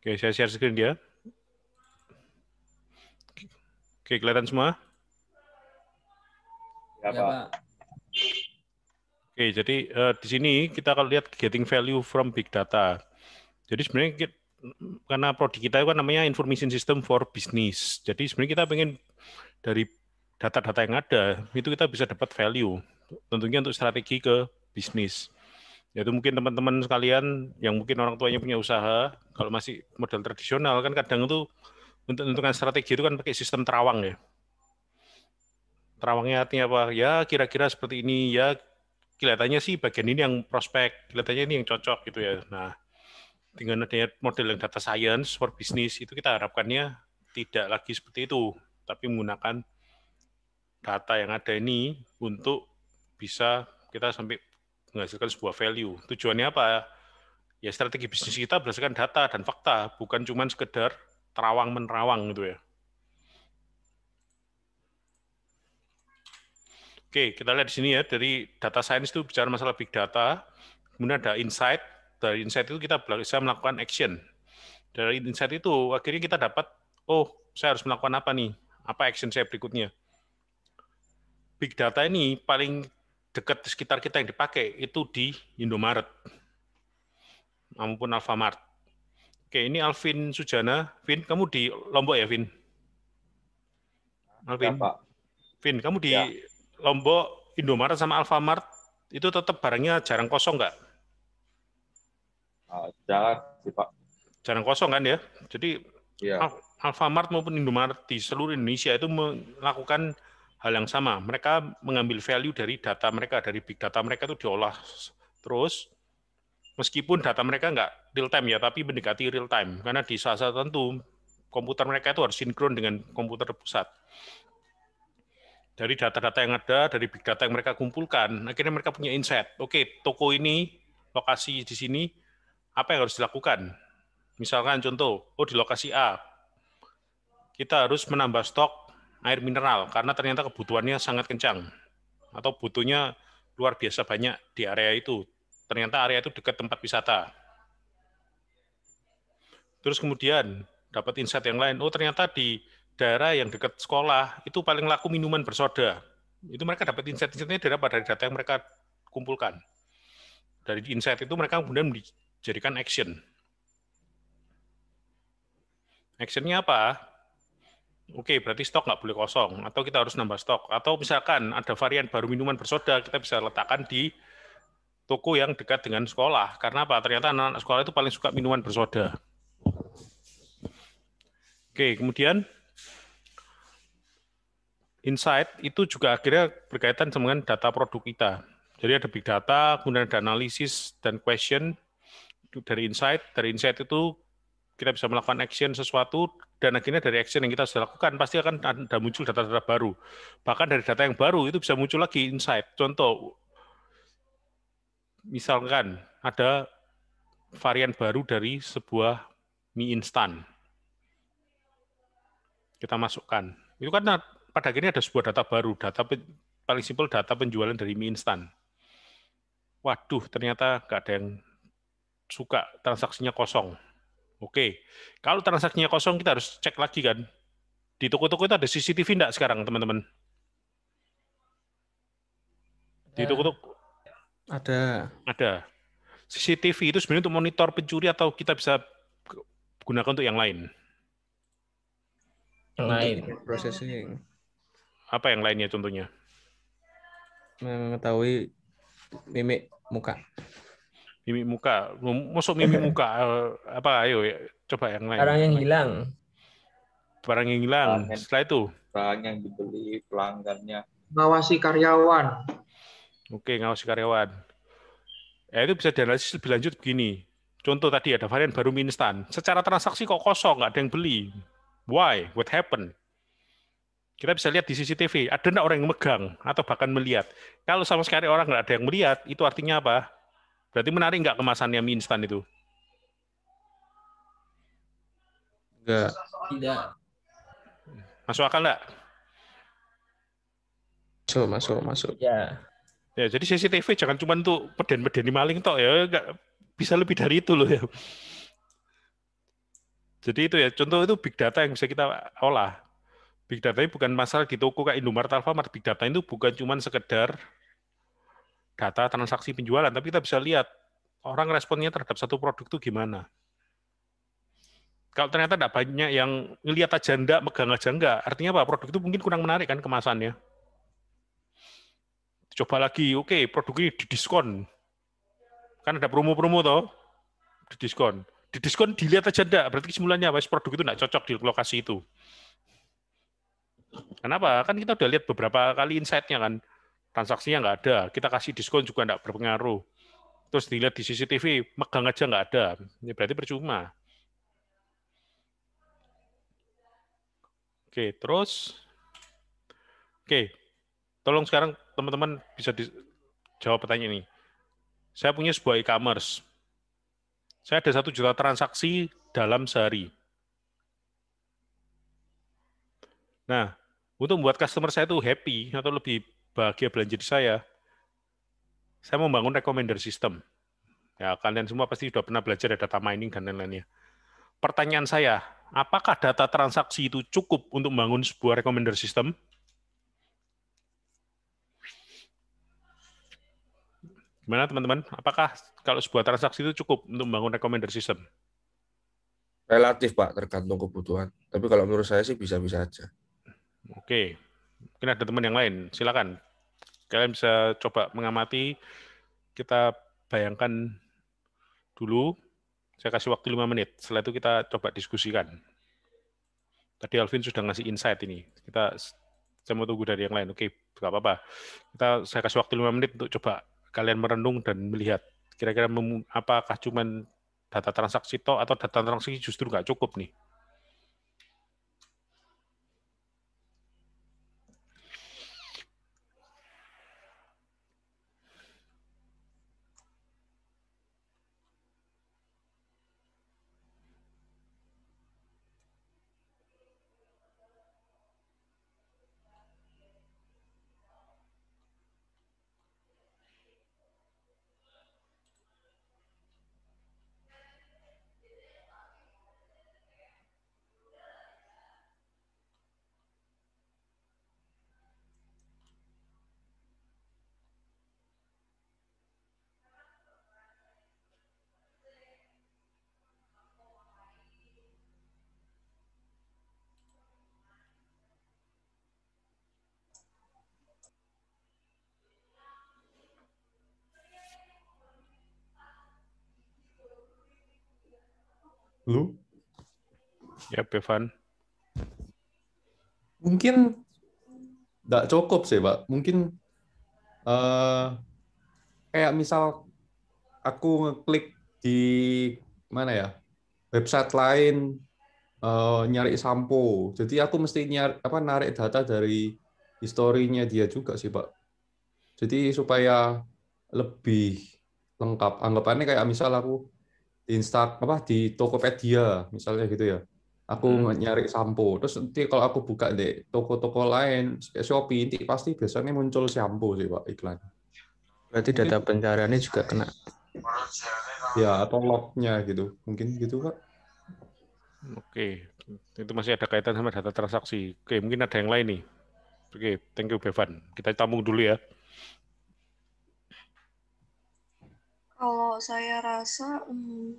Oke, saya share screen dia. Oke, kelihatan semua? Ya, ya Pak. Oke, jadi uh, di sini kita akan lihat getting value from big data. Jadi sebenarnya kita, karena prodi kita kan namanya information system for business. Jadi sebenarnya kita pengen dari data-data yang ada itu kita bisa dapat value tentunya untuk strategi ke bisnis yaitu mungkin teman-teman sekalian yang mungkin orang tuanya punya usaha kalau masih model tradisional kan kadang itu untuk menentukan strategi itu kan pakai sistem terawang ya terawangnya artinya apa ya kira-kira seperti ini ya kelihatannya sih bagian ini yang prospek kelihatannya ini yang cocok gitu ya nah dengan adanya model yang data science for business itu kita harapkannya tidak lagi seperti itu tapi menggunakan data yang ada ini untuk bisa kita sampai menghasilkan sebuah value. Tujuannya apa? Ya strategi bisnis kita berdasarkan data dan fakta, bukan cuma sekedar terawang menerawang gitu ya. Oke, kita lihat di sini ya dari data science itu bicara masalah big data, kemudian ada insight, dari insight itu kita bisa melakukan action. Dari insight itu akhirnya kita dapat oh, saya harus melakukan apa nih? Apa action saya berikutnya? Big data ini paling dekat di sekitar kita yang dipakai itu di Indomaret maupun Alfamart. Oke, ini Alvin Sujana. Vin, kamu di Lombok ya, Vin? Alvin. Ya, Pak. Vin, kamu di ya. Lombok, Indomaret sama Alfamart itu tetap barangnya jarang kosong nggak? Ah, jarang sih, Pak. Jarang kosong kan ya? Jadi ya. Alfamart maupun Indomaret di seluruh Indonesia itu melakukan hal yang sama. Mereka mengambil value dari data mereka, dari big data mereka itu diolah terus, meskipun data mereka nggak real time ya, tapi mendekati real time. Karena di saat-saat tertentu, komputer mereka itu harus sinkron dengan komputer pusat. Dari data-data yang ada, dari big data yang mereka kumpulkan, akhirnya mereka punya insight. Oke, toko ini, lokasi di sini, apa yang harus dilakukan? Misalkan contoh, oh di lokasi A, kita harus menambah stok air mineral karena ternyata kebutuhannya sangat kencang atau butuhnya luar biasa banyak di area itu. Ternyata area itu dekat tempat wisata. Terus kemudian dapat insight yang lain, oh ternyata di daerah yang dekat sekolah itu paling laku minuman bersoda. Itu mereka dapat insight-insightnya dari data yang mereka kumpulkan. Dari insight itu mereka kemudian dijadikan action. Actionnya apa? Oke, okay, berarti stok nggak boleh kosong, atau kita harus nambah stok. Atau misalkan ada varian baru minuman bersoda, kita bisa letakkan di toko yang dekat dengan sekolah. Karena apa? Ternyata anak-anak sekolah itu paling suka minuman bersoda. Oke, kemudian insight itu juga akhirnya berkaitan dengan data produk kita. Jadi ada big data, kemudian ada analisis dan question dari insight. Dari insight itu kita bisa melakukan action sesuatu dan akhirnya dari action yang kita sudah lakukan pasti akan ada muncul data-data baru. Bahkan dari data yang baru itu bisa muncul lagi insight. Contoh, misalkan ada varian baru dari sebuah mie instan. Kita masukkan. Itu kan pada akhirnya ada sebuah data baru, data paling simpel data penjualan dari mie instan. Waduh, ternyata nggak ada yang suka transaksinya kosong Oke, kalau transaksinya kosong kita harus cek lagi kan. Di toko-toko itu ada CCTV enggak sekarang teman-teman? Di toko-toko ada. Ada. CCTV itu sebenarnya untuk monitor pencuri atau kita bisa gunakan untuk yang lain? Yang lain. Processing. Apa yang lainnya contohnya? Mengetahui mimik muka mimik muka. Masuk mimik muka eh, apa ayo ya, coba yang lain. Barang yang hilang. Barang yang hilang. Setelah itu barang yang dibeli pelanggannya. Ngawasi karyawan. Oke, ngawasi karyawan. Ya, itu bisa dianalisis lebih lanjut begini. Contoh tadi ada varian baru mie instan. Secara transaksi kok kosong, nggak ada yang beli. Why? What happened? Kita bisa lihat di CCTV, ada nggak orang yang megang atau bahkan melihat. Kalau sama sekali orang nggak ada yang melihat, itu artinya apa? Berarti menarik nggak kemasannya mie instan itu? Enggak. Tidak. Masuk akal nggak? Masuk, masuk, masuk. Ya. Ya, jadi CCTV jangan cuma untuk peden-peden di maling toh ya, nggak bisa lebih dari itu loh ya. Jadi itu ya, contoh itu big data yang bisa kita olah. Big data ini bukan masalah di toko kayak Indomaret Alfamart. Big data itu bukan cuma sekedar data transaksi penjualan, tapi kita bisa lihat orang responnya terhadap satu produk itu gimana. Kalau ternyata tidak banyak yang ngelihat aja enggak, megang aja enggak, artinya apa? Produk itu mungkin kurang menarik kan kemasannya. Coba lagi, oke, okay, produk ini didiskon. Kan ada promo-promo toh, didiskon. Didiskon dilihat aja enggak, berarti kesimpulannya apa? Produk itu enggak cocok di lokasi itu. Kenapa? Kan kita udah lihat beberapa kali insight-nya kan transaksinya nggak ada, kita kasih diskon juga nggak berpengaruh. Terus dilihat di CCTV, megang aja nggak ada, ya berarti percuma. Oke, terus, oke, tolong sekarang teman-teman bisa jawab pertanyaan ini. Saya punya sebuah e-commerce. Saya ada satu juta transaksi dalam sehari. Nah, untuk membuat customer saya itu happy atau lebih bahagia belanja di saya, saya membangun recommender system. Ya, kalian semua pasti sudah pernah belajar ya data mining dan lain-lainnya. Pertanyaan saya, apakah data transaksi itu cukup untuk membangun sebuah recommender system? Gimana teman-teman? Apakah kalau sebuah transaksi itu cukup untuk membangun recommender system? Relatif, Pak, tergantung kebutuhan. Tapi kalau menurut saya sih bisa-bisa aja. Oke. Mungkin ada teman yang lain. Silakan. Kalian bisa coba mengamati, kita bayangkan dulu, saya kasih waktu lima menit, setelah itu kita coba diskusikan. Tadi Alvin sudah ngasih insight ini, kita saya mau tunggu dari yang lain, oke, gak apa-apa. Kita Saya kasih waktu lima menit untuk coba kalian merenung dan melihat, kira-kira apakah cuman data transaksi to atau data transaksi justru nggak cukup nih Lu? Ya, yep, Evan. Mungkin nggak cukup sih, Pak. Mungkin uh, kayak misal aku ngeklik di mana ya website lain uh, nyari sampo. Jadi aku mesti nyari apa narik data dari historinya dia juga sih, Pak. Jadi supaya lebih lengkap. Anggapannya kayak misal aku di Insta apa di Tokopedia misalnya gitu ya. Aku hmm. nyari sampo, terus nanti kalau aku buka di toko-toko lain, Shopee, nanti pasti biasanya muncul sampo sih Pak iklan. Berarti data pencariannya juga kena. Ya, atau lognya gitu. Mungkin gitu, Pak. Oke, itu masih ada kaitan sama data transaksi. Oke, mungkin ada yang lain nih. Oke, thank you Bevan. Kita tamu dulu ya. Kalau saya rasa hmm,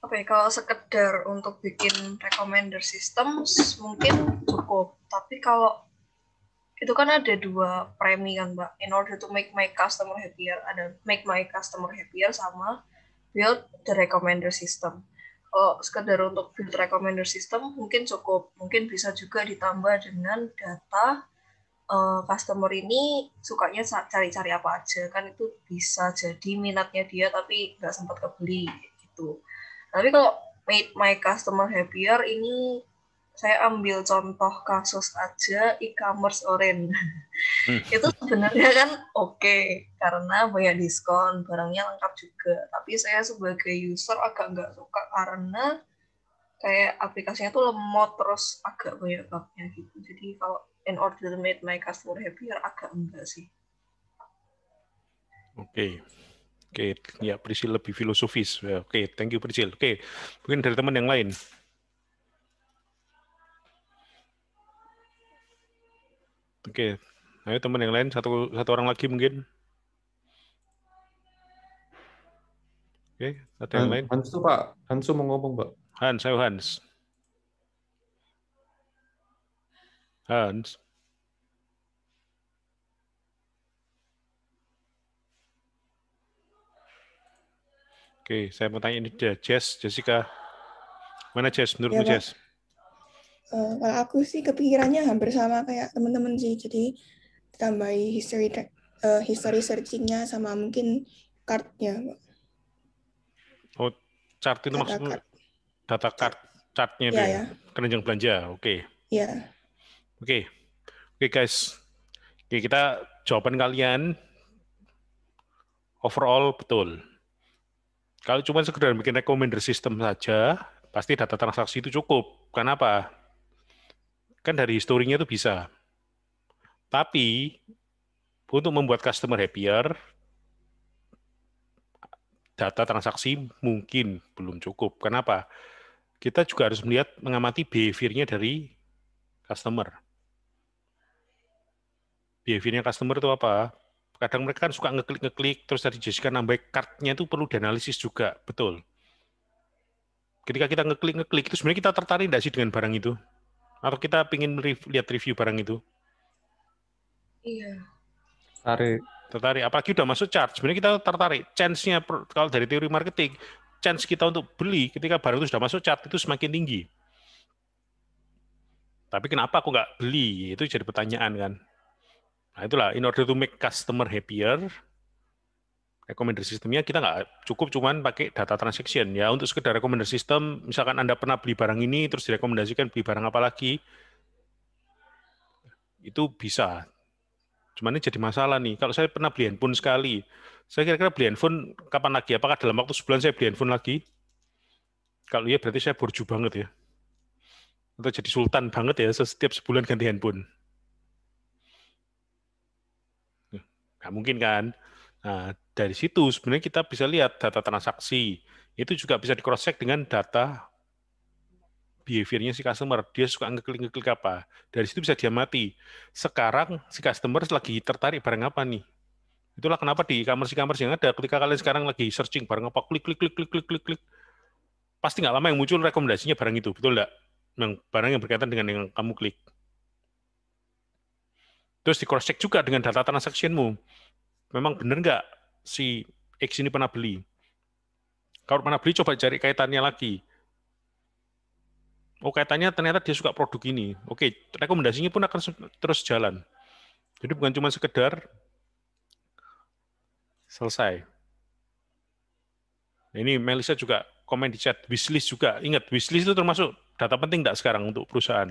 apa ya kalau sekedar untuk bikin recommender system mungkin cukup tapi kalau itu kan ada dua premi kan mbak in order to make my customer happier ada make my customer happier sama build the recommender system kalau sekedar untuk build recommender system mungkin cukup mungkin bisa juga ditambah dengan data uh, customer ini sukanya cari-cari apa aja kan itu bisa jadi minatnya dia tapi nggak sempat kebeli gitu tapi kalau made my customer happier ini saya ambil contoh kasus aja e-commerce orange hmm. itu sebenarnya kan oke okay, karena banyak diskon barangnya lengkap juga tapi saya sebagai user agak nggak suka karena kayak aplikasinya tuh lemot terus agak banyak bugnya gitu jadi kalau in order to make my customer happier agak enggak sih. Oke. Okay. Oke, okay. ya Priscil lebih filosofis. Ya, oke, okay. thank you Priscil Oke, okay. mungkin dari teman yang lain. Oke, okay. ayo teman yang lain satu satu orang lagi mungkin. Oke, okay. satu yang Hans, lain. Hans tuh Pak, Hans mau ngomong Pak. Hans, saya Hans. and Oke, saya mau tanya ini dia Jess, Jessica. Mana Jess? Menurutmu ya, Jess? Uh, kalau aku sih kepikirannya hampir sama kayak teman-teman sih. Jadi tambahi history uh, history searchingnya sama mungkin card-nya. Oh, chart itu data maksudnya card. data card, chartnya ya, ya, Ya. Keranjang belanja, oke. Okay. Iya. Oke, okay. oke okay, guys, okay, kita jawaban kalian overall betul. Kalau cuma sekedar bikin recommender system saja, pasti data transaksi itu cukup. Kenapa? Kan dari historinya itu bisa. Tapi untuk membuat customer happier, data transaksi mungkin belum cukup. Kenapa? Kita juga harus melihat mengamati behaviornya dari customer behaviornya customer itu apa kadang mereka kan suka ngeklik ngeklik terus tadi Jessica nambah cardnya itu perlu dianalisis juga betul ketika kita ngeklik ngeklik itu sebenarnya kita tertarik tidak sih dengan barang itu atau kita ingin lihat review barang itu iya tertarik tertarik apalagi udah masuk chart sebenarnya kita tertarik chance-nya kalau dari teori marketing chance kita untuk beli ketika barang itu sudah masuk chart itu semakin tinggi tapi kenapa aku nggak beli itu jadi pertanyaan kan Nah itulah, in order to make customer happier, recommender sistemnya kita nggak cukup cuman pakai data transaction ya untuk sekedar recommender system misalkan anda pernah beli barang ini terus direkomendasikan beli barang apa lagi itu bisa cuman ini jadi masalah nih kalau saya pernah beli handphone sekali saya kira-kira beli handphone kapan lagi apakah dalam waktu sebulan saya beli handphone lagi kalau iya berarti saya borju banget ya atau jadi sultan banget ya setiap sebulan ganti handphone Nggak mungkin kan? Nah, dari situ sebenarnya kita bisa lihat data transaksi. Itu juga bisa di-cross-check dengan data behaviornya si customer. Dia suka ngeklik-ngeklik apa. Dari situ bisa diamati. Sekarang si customer lagi tertarik barang apa nih? Itulah kenapa di e-commerce-e-commerce yang ada, ketika kalian sekarang lagi searching barang apa, klik, klik, klik, klik, klik, klik, klik, pasti nggak lama yang muncul rekomendasinya barang itu, betul nggak? Yang barang yang berkaitan dengan yang kamu klik. Terus di juga dengan data transaksimu. Memang benar nggak si X ini pernah beli? Kalau pernah beli coba cari kaitannya lagi. Oh kaitannya ternyata dia suka produk ini. Oke, rekomendasinya pun akan terus jalan. Jadi bukan cuma sekedar selesai. Ini Melissa juga komen di chat, wishlist juga. Ingat, wishlist itu termasuk data penting enggak sekarang untuk perusahaan?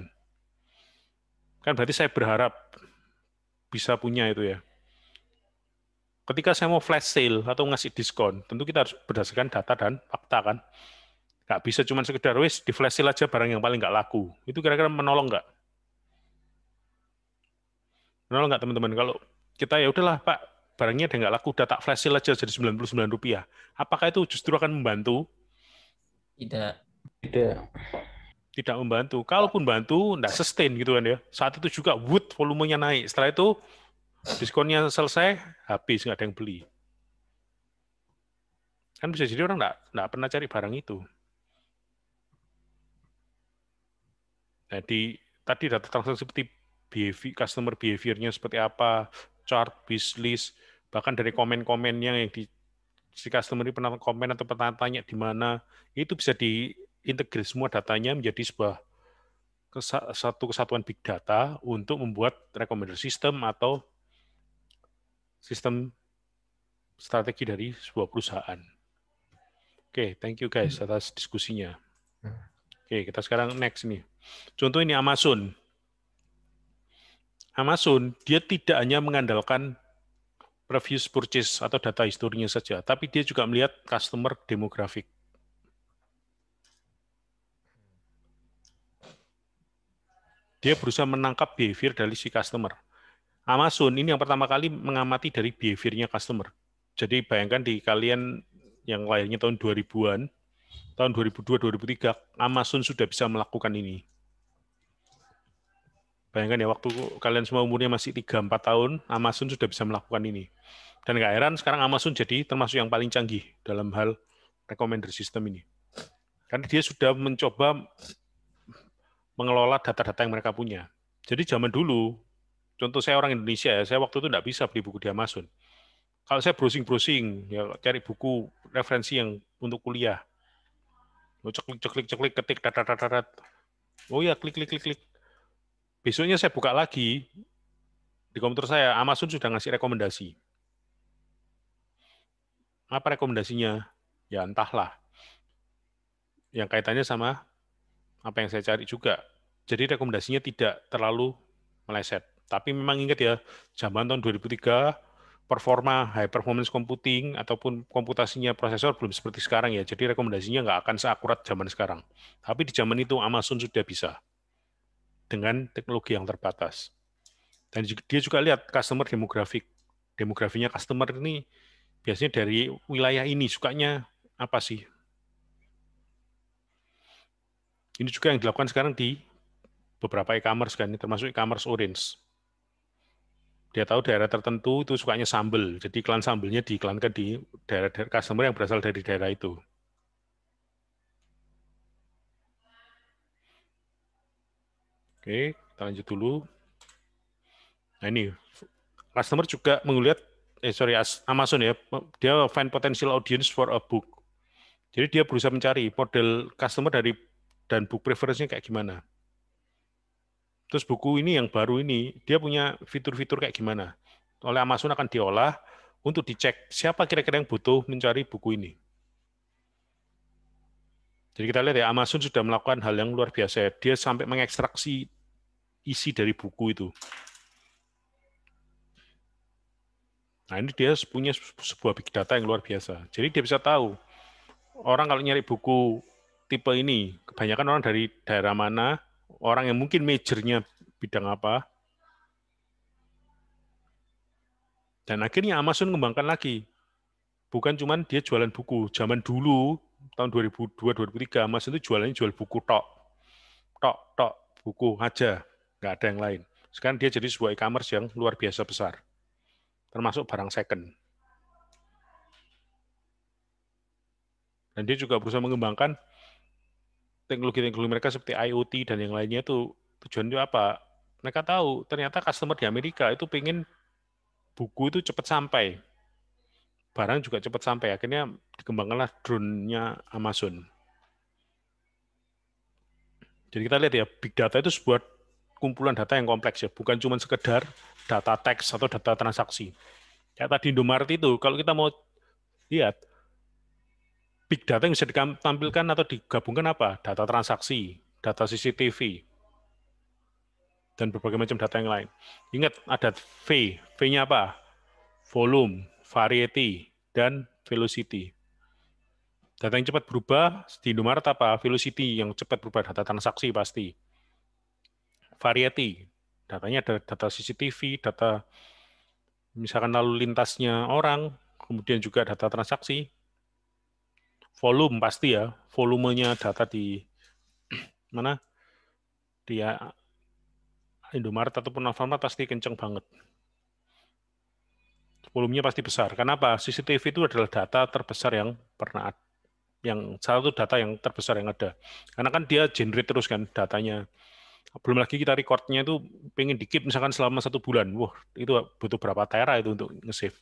Kan berarti saya berharap bisa punya itu ya. Ketika saya mau flash sale atau ngasih diskon, tentu kita harus berdasarkan data dan fakta kan. Gak bisa cuma sekedar, wish di flash sale aja barang yang paling gak laku. Itu kira-kira menolong nggak? Menolong nggak teman-teman? Kalau kita ya udahlah Pak, barangnya ada nggak laku, data flash sale aja jadi 99 rupiah. Apakah itu justru akan membantu? Tidak. Tidak tidak membantu. Kalaupun bantu, tidak sustain gitu kan ya. Saat itu juga wood volumenya naik. Setelah itu diskonnya selesai, habis nggak ada yang beli. Kan bisa jadi orang nggak nggak pernah cari barang itu. Nah, tadi data transaksi seperti behavior, customer behavior-nya seperti apa, chart, bisnis, bahkan dari komen-komennya yang di si customer ini pernah komen atau pernah tanya di mana, itu bisa di integrate semua datanya menjadi sebuah satu kesatuan big data untuk membuat recommender system atau sistem strategi dari sebuah perusahaan. Oke, okay, thank you guys hmm. atas diskusinya. Hmm. Oke, okay, kita sekarang next nih. Contoh ini Amazon. Amazon, dia tidak hanya mengandalkan previous purchase atau data historinya saja, tapi dia juga melihat customer demografik. Dia berusaha menangkap behavior dari si customer. Amazon ini yang pertama kali mengamati dari behaviornya customer. Jadi bayangkan di kalian yang lahirnya tahun 2000-an, tahun 2002-2003, Amazon sudah bisa melakukan ini. Bayangkan ya, waktu kalian semua umurnya masih 3-4 tahun, Amazon sudah bisa melakukan ini. Dan nggak heran sekarang Amazon jadi termasuk yang paling canggih dalam hal recommender system ini. Karena dia sudah mencoba mengelola data-data yang mereka punya. Jadi zaman dulu, contoh saya orang Indonesia ya, saya waktu itu tidak bisa beli buku di Amazon. Kalau saya browsing-browsing, ya cari buku referensi yang untuk kuliah, mau ceklik ceklik ceklik ketik data-data, data. oh ya klik klik klik klik besoknya saya buka lagi di komputer saya Amazon sudah ngasih rekomendasi apa rekomendasinya ya entahlah yang kaitannya sama apa yang saya cari juga. Jadi rekomendasinya tidak terlalu meleset. Tapi memang ingat ya, zaman tahun 2003 performa high performance computing ataupun komputasinya prosesor belum seperti sekarang ya. Jadi rekomendasinya nggak akan seakurat zaman sekarang. Tapi di zaman itu Amazon sudah bisa dengan teknologi yang terbatas. Dan dia juga lihat customer demografik. Demografinya customer ini biasanya dari wilayah ini sukanya apa sih? Ini juga yang dilakukan sekarang di beberapa e-commerce kan, termasuk e-commerce Orange. Dia tahu daerah tertentu itu sukanya sambel, jadi iklan sambelnya diiklankan di daerah-daerah customer yang berasal dari daerah itu. Oke, kita lanjut dulu. Nah ini customer juga melihat eh sorry Amazon ya, dia find potential audience for a book. Jadi dia berusaha mencari model customer dari dan book preference-nya kayak gimana. Terus buku ini yang baru ini, dia punya fitur-fitur kayak gimana. Oleh Amazon akan diolah untuk dicek siapa kira-kira yang butuh mencari buku ini. Jadi kita lihat ya, Amazon sudah melakukan hal yang luar biasa. Ya. Dia sampai mengekstraksi isi dari buku itu. Nah, ini dia punya sebuah big data yang luar biasa. Jadi dia bisa tahu orang kalau nyari buku tipe ini? Kebanyakan orang dari daerah mana? Orang yang mungkin majornya bidang apa? Dan akhirnya Amazon mengembangkan lagi. Bukan cuma dia jualan buku. Zaman dulu, tahun 2002-2003, Amazon itu jualannya jual buku tok. Tok, tok, buku aja. Nggak ada yang lain. Sekarang dia jadi sebuah e-commerce yang luar biasa besar. Termasuk barang second. Dan dia juga berusaha mengembangkan teknologi-teknologi mereka seperti IoT dan yang lainnya itu tujuannya apa? Mereka tahu ternyata customer di Amerika itu pengen buku itu cepat sampai, barang juga cepat sampai. Akhirnya dikembangkanlah drone-nya Amazon. Jadi kita lihat ya, big data itu sebuah kumpulan data yang kompleks ya, bukan cuma sekedar data teks atau data transaksi. Kayak tadi Indomaret itu, kalau kita mau lihat big data yang bisa ditampilkan atau digabungkan apa? Data transaksi, data CCTV, dan berbagai macam data yang lain. Ingat ada V, V-nya apa? Volume, variety, dan velocity. Data yang cepat berubah di Indomaret apa? Velocity yang cepat berubah, data transaksi pasti. Variety, datanya ada data CCTV, data misalkan lalu lintasnya orang, kemudian juga data transaksi, volume pasti ya, volumenya data di mana dia ah, Indomaret ataupun Alfamart pasti kenceng banget. Volumenya pasti besar. karena apa CCTV itu adalah data terbesar yang pernah yang salah satu data yang terbesar yang ada. Karena kan dia generate terus kan datanya. Belum lagi kita recordnya itu pengen dikit misalkan selama satu bulan. Wah, itu butuh berapa tera itu untuk nge-save.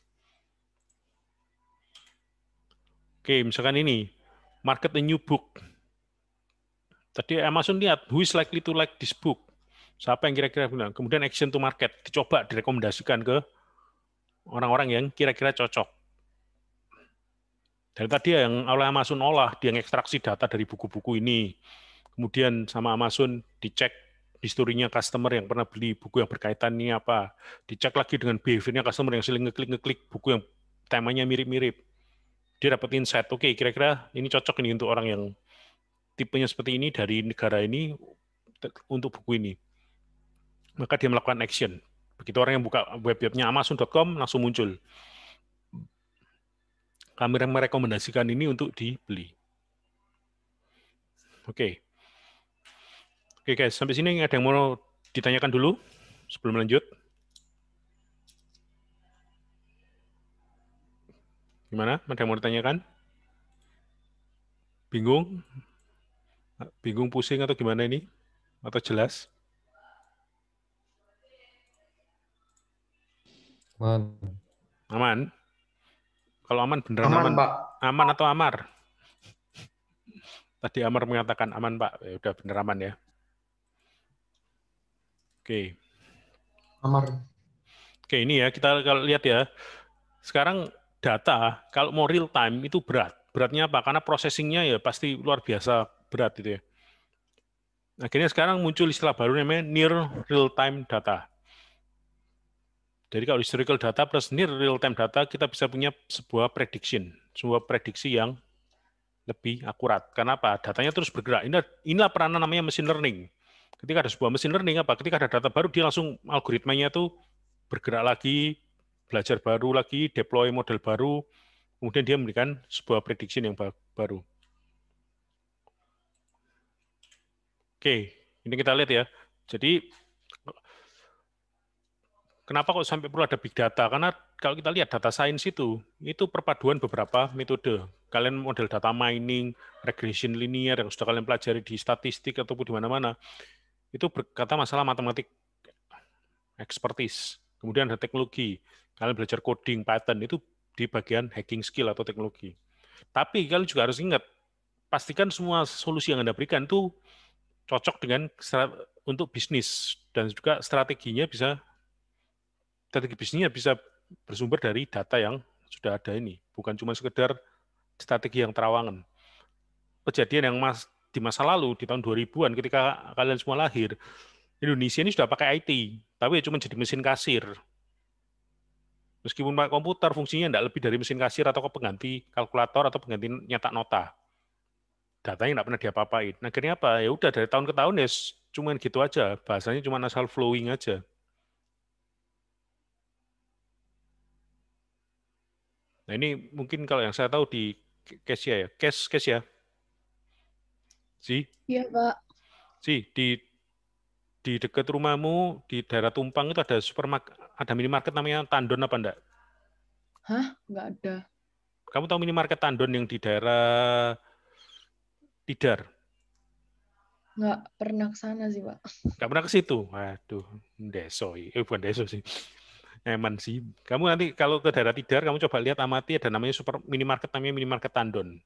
Oke, misalkan ini market a new book. Tadi Amazon lihat who is likely to like this book. Siapa yang kira-kira bilang. Kemudian action to market dicoba direkomendasikan ke orang-orang yang kira-kira cocok. Dari tadi yang oleh Amazon olah, dia ekstraksi data dari buku-buku ini. Kemudian sama Amazon dicek historinya customer yang pernah beli buku yang berkaitan ini apa. Dicek lagi dengan behaviornya customer yang sering ngeklik-ngeklik buku yang temanya mirip-mirip dia dapat insight oke okay, kira-kira ini cocok ini untuk orang yang tipenya seperti ini dari negara ini untuk buku ini maka dia melakukan action begitu orang yang buka web webnya amazon.com langsung muncul kami merekomendasikan ini untuk dibeli oke okay. oke okay guys sampai sini ada yang mau ditanyakan dulu sebelum lanjut Gimana? Ada yang mau ditanyakan? Bingung? Bingung, pusing, atau gimana ini? Atau jelas? Aman. Aman? Kalau aman beneran aman. Aman, Pak. aman atau amar? Tadi Amar mengatakan aman, Pak. Ya udah bener aman ya. Oke. Amar. Oke, ini ya kita lihat ya. Sekarang data kalau mau real time itu berat. Beratnya apa? Karena processingnya ya pasti luar biasa berat itu ya. Akhirnya sekarang muncul istilah baru namanya near real time data. Jadi kalau historical data plus near real time data kita bisa punya sebuah prediction, sebuah prediksi yang lebih akurat. Kenapa? Datanya terus bergerak. Inilah, inilah peranan namanya machine learning. Ketika ada sebuah machine learning apa? Ketika ada data baru dia langsung algoritmanya itu bergerak lagi, belajar baru lagi, deploy model baru, kemudian dia memberikan sebuah prediksi yang baru. Oke, ini kita lihat ya. Jadi kenapa kok sampai perlu ada big data? Karena kalau kita lihat data science itu, itu perpaduan beberapa metode. Kalian model data mining, regression linear yang sudah kalian pelajari di statistik ataupun di mana-mana, itu berkata masalah matematik expertise. Kemudian ada teknologi, Kalian belajar coding, Python itu di bagian hacking skill atau teknologi. Tapi kalian juga harus ingat, pastikan semua solusi yang Anda berikan itu cocok dengan untuk bisnis dan juga strateginya bisa strategi bisnisnya bisa bersumber dari data yang sudah ada ini, bukan cuma sekedar strategi yang terawangan. Kejadian yang mas, di masa lalu di tahun 2000-an ketika kalian semua lahir, Indonesia ini sudah pakai IT, tapi ya cuma jadi mesin kasir Meskipun pakai komputer, fungsinya tidak lebih dari mesin kasir atau pengganti kalkulator atau pengganti nyetak nota. Datanya tidak pernah diapa-apain. Nah, akhirnya apa? Ya udah dari tahun ke tahun ya cuman gitu aja. Bahasanya cuma asal flowing aja. Nah ini mungkin kalau yang saya tahu di cash ya, cash ya. Si? Iya Pak. Si di di dekat rumahmu di daerah Tumpang itu ada supermarket, ada minimarket namanya Tandon apa enggak? Hah? Enggak ada. Kamu tahu minimarket Tandon yang di daerah Tidar? Enggak pernah ke sana sih, Pak. Enggak pernah ke situ. Waduh, deso. Eh bukan deso sih. Eman sih. Kamu nanti kalau ke daerah Tidar, kamu coba lihat amati ada namanya super minimarket namanya minimarket Tandon.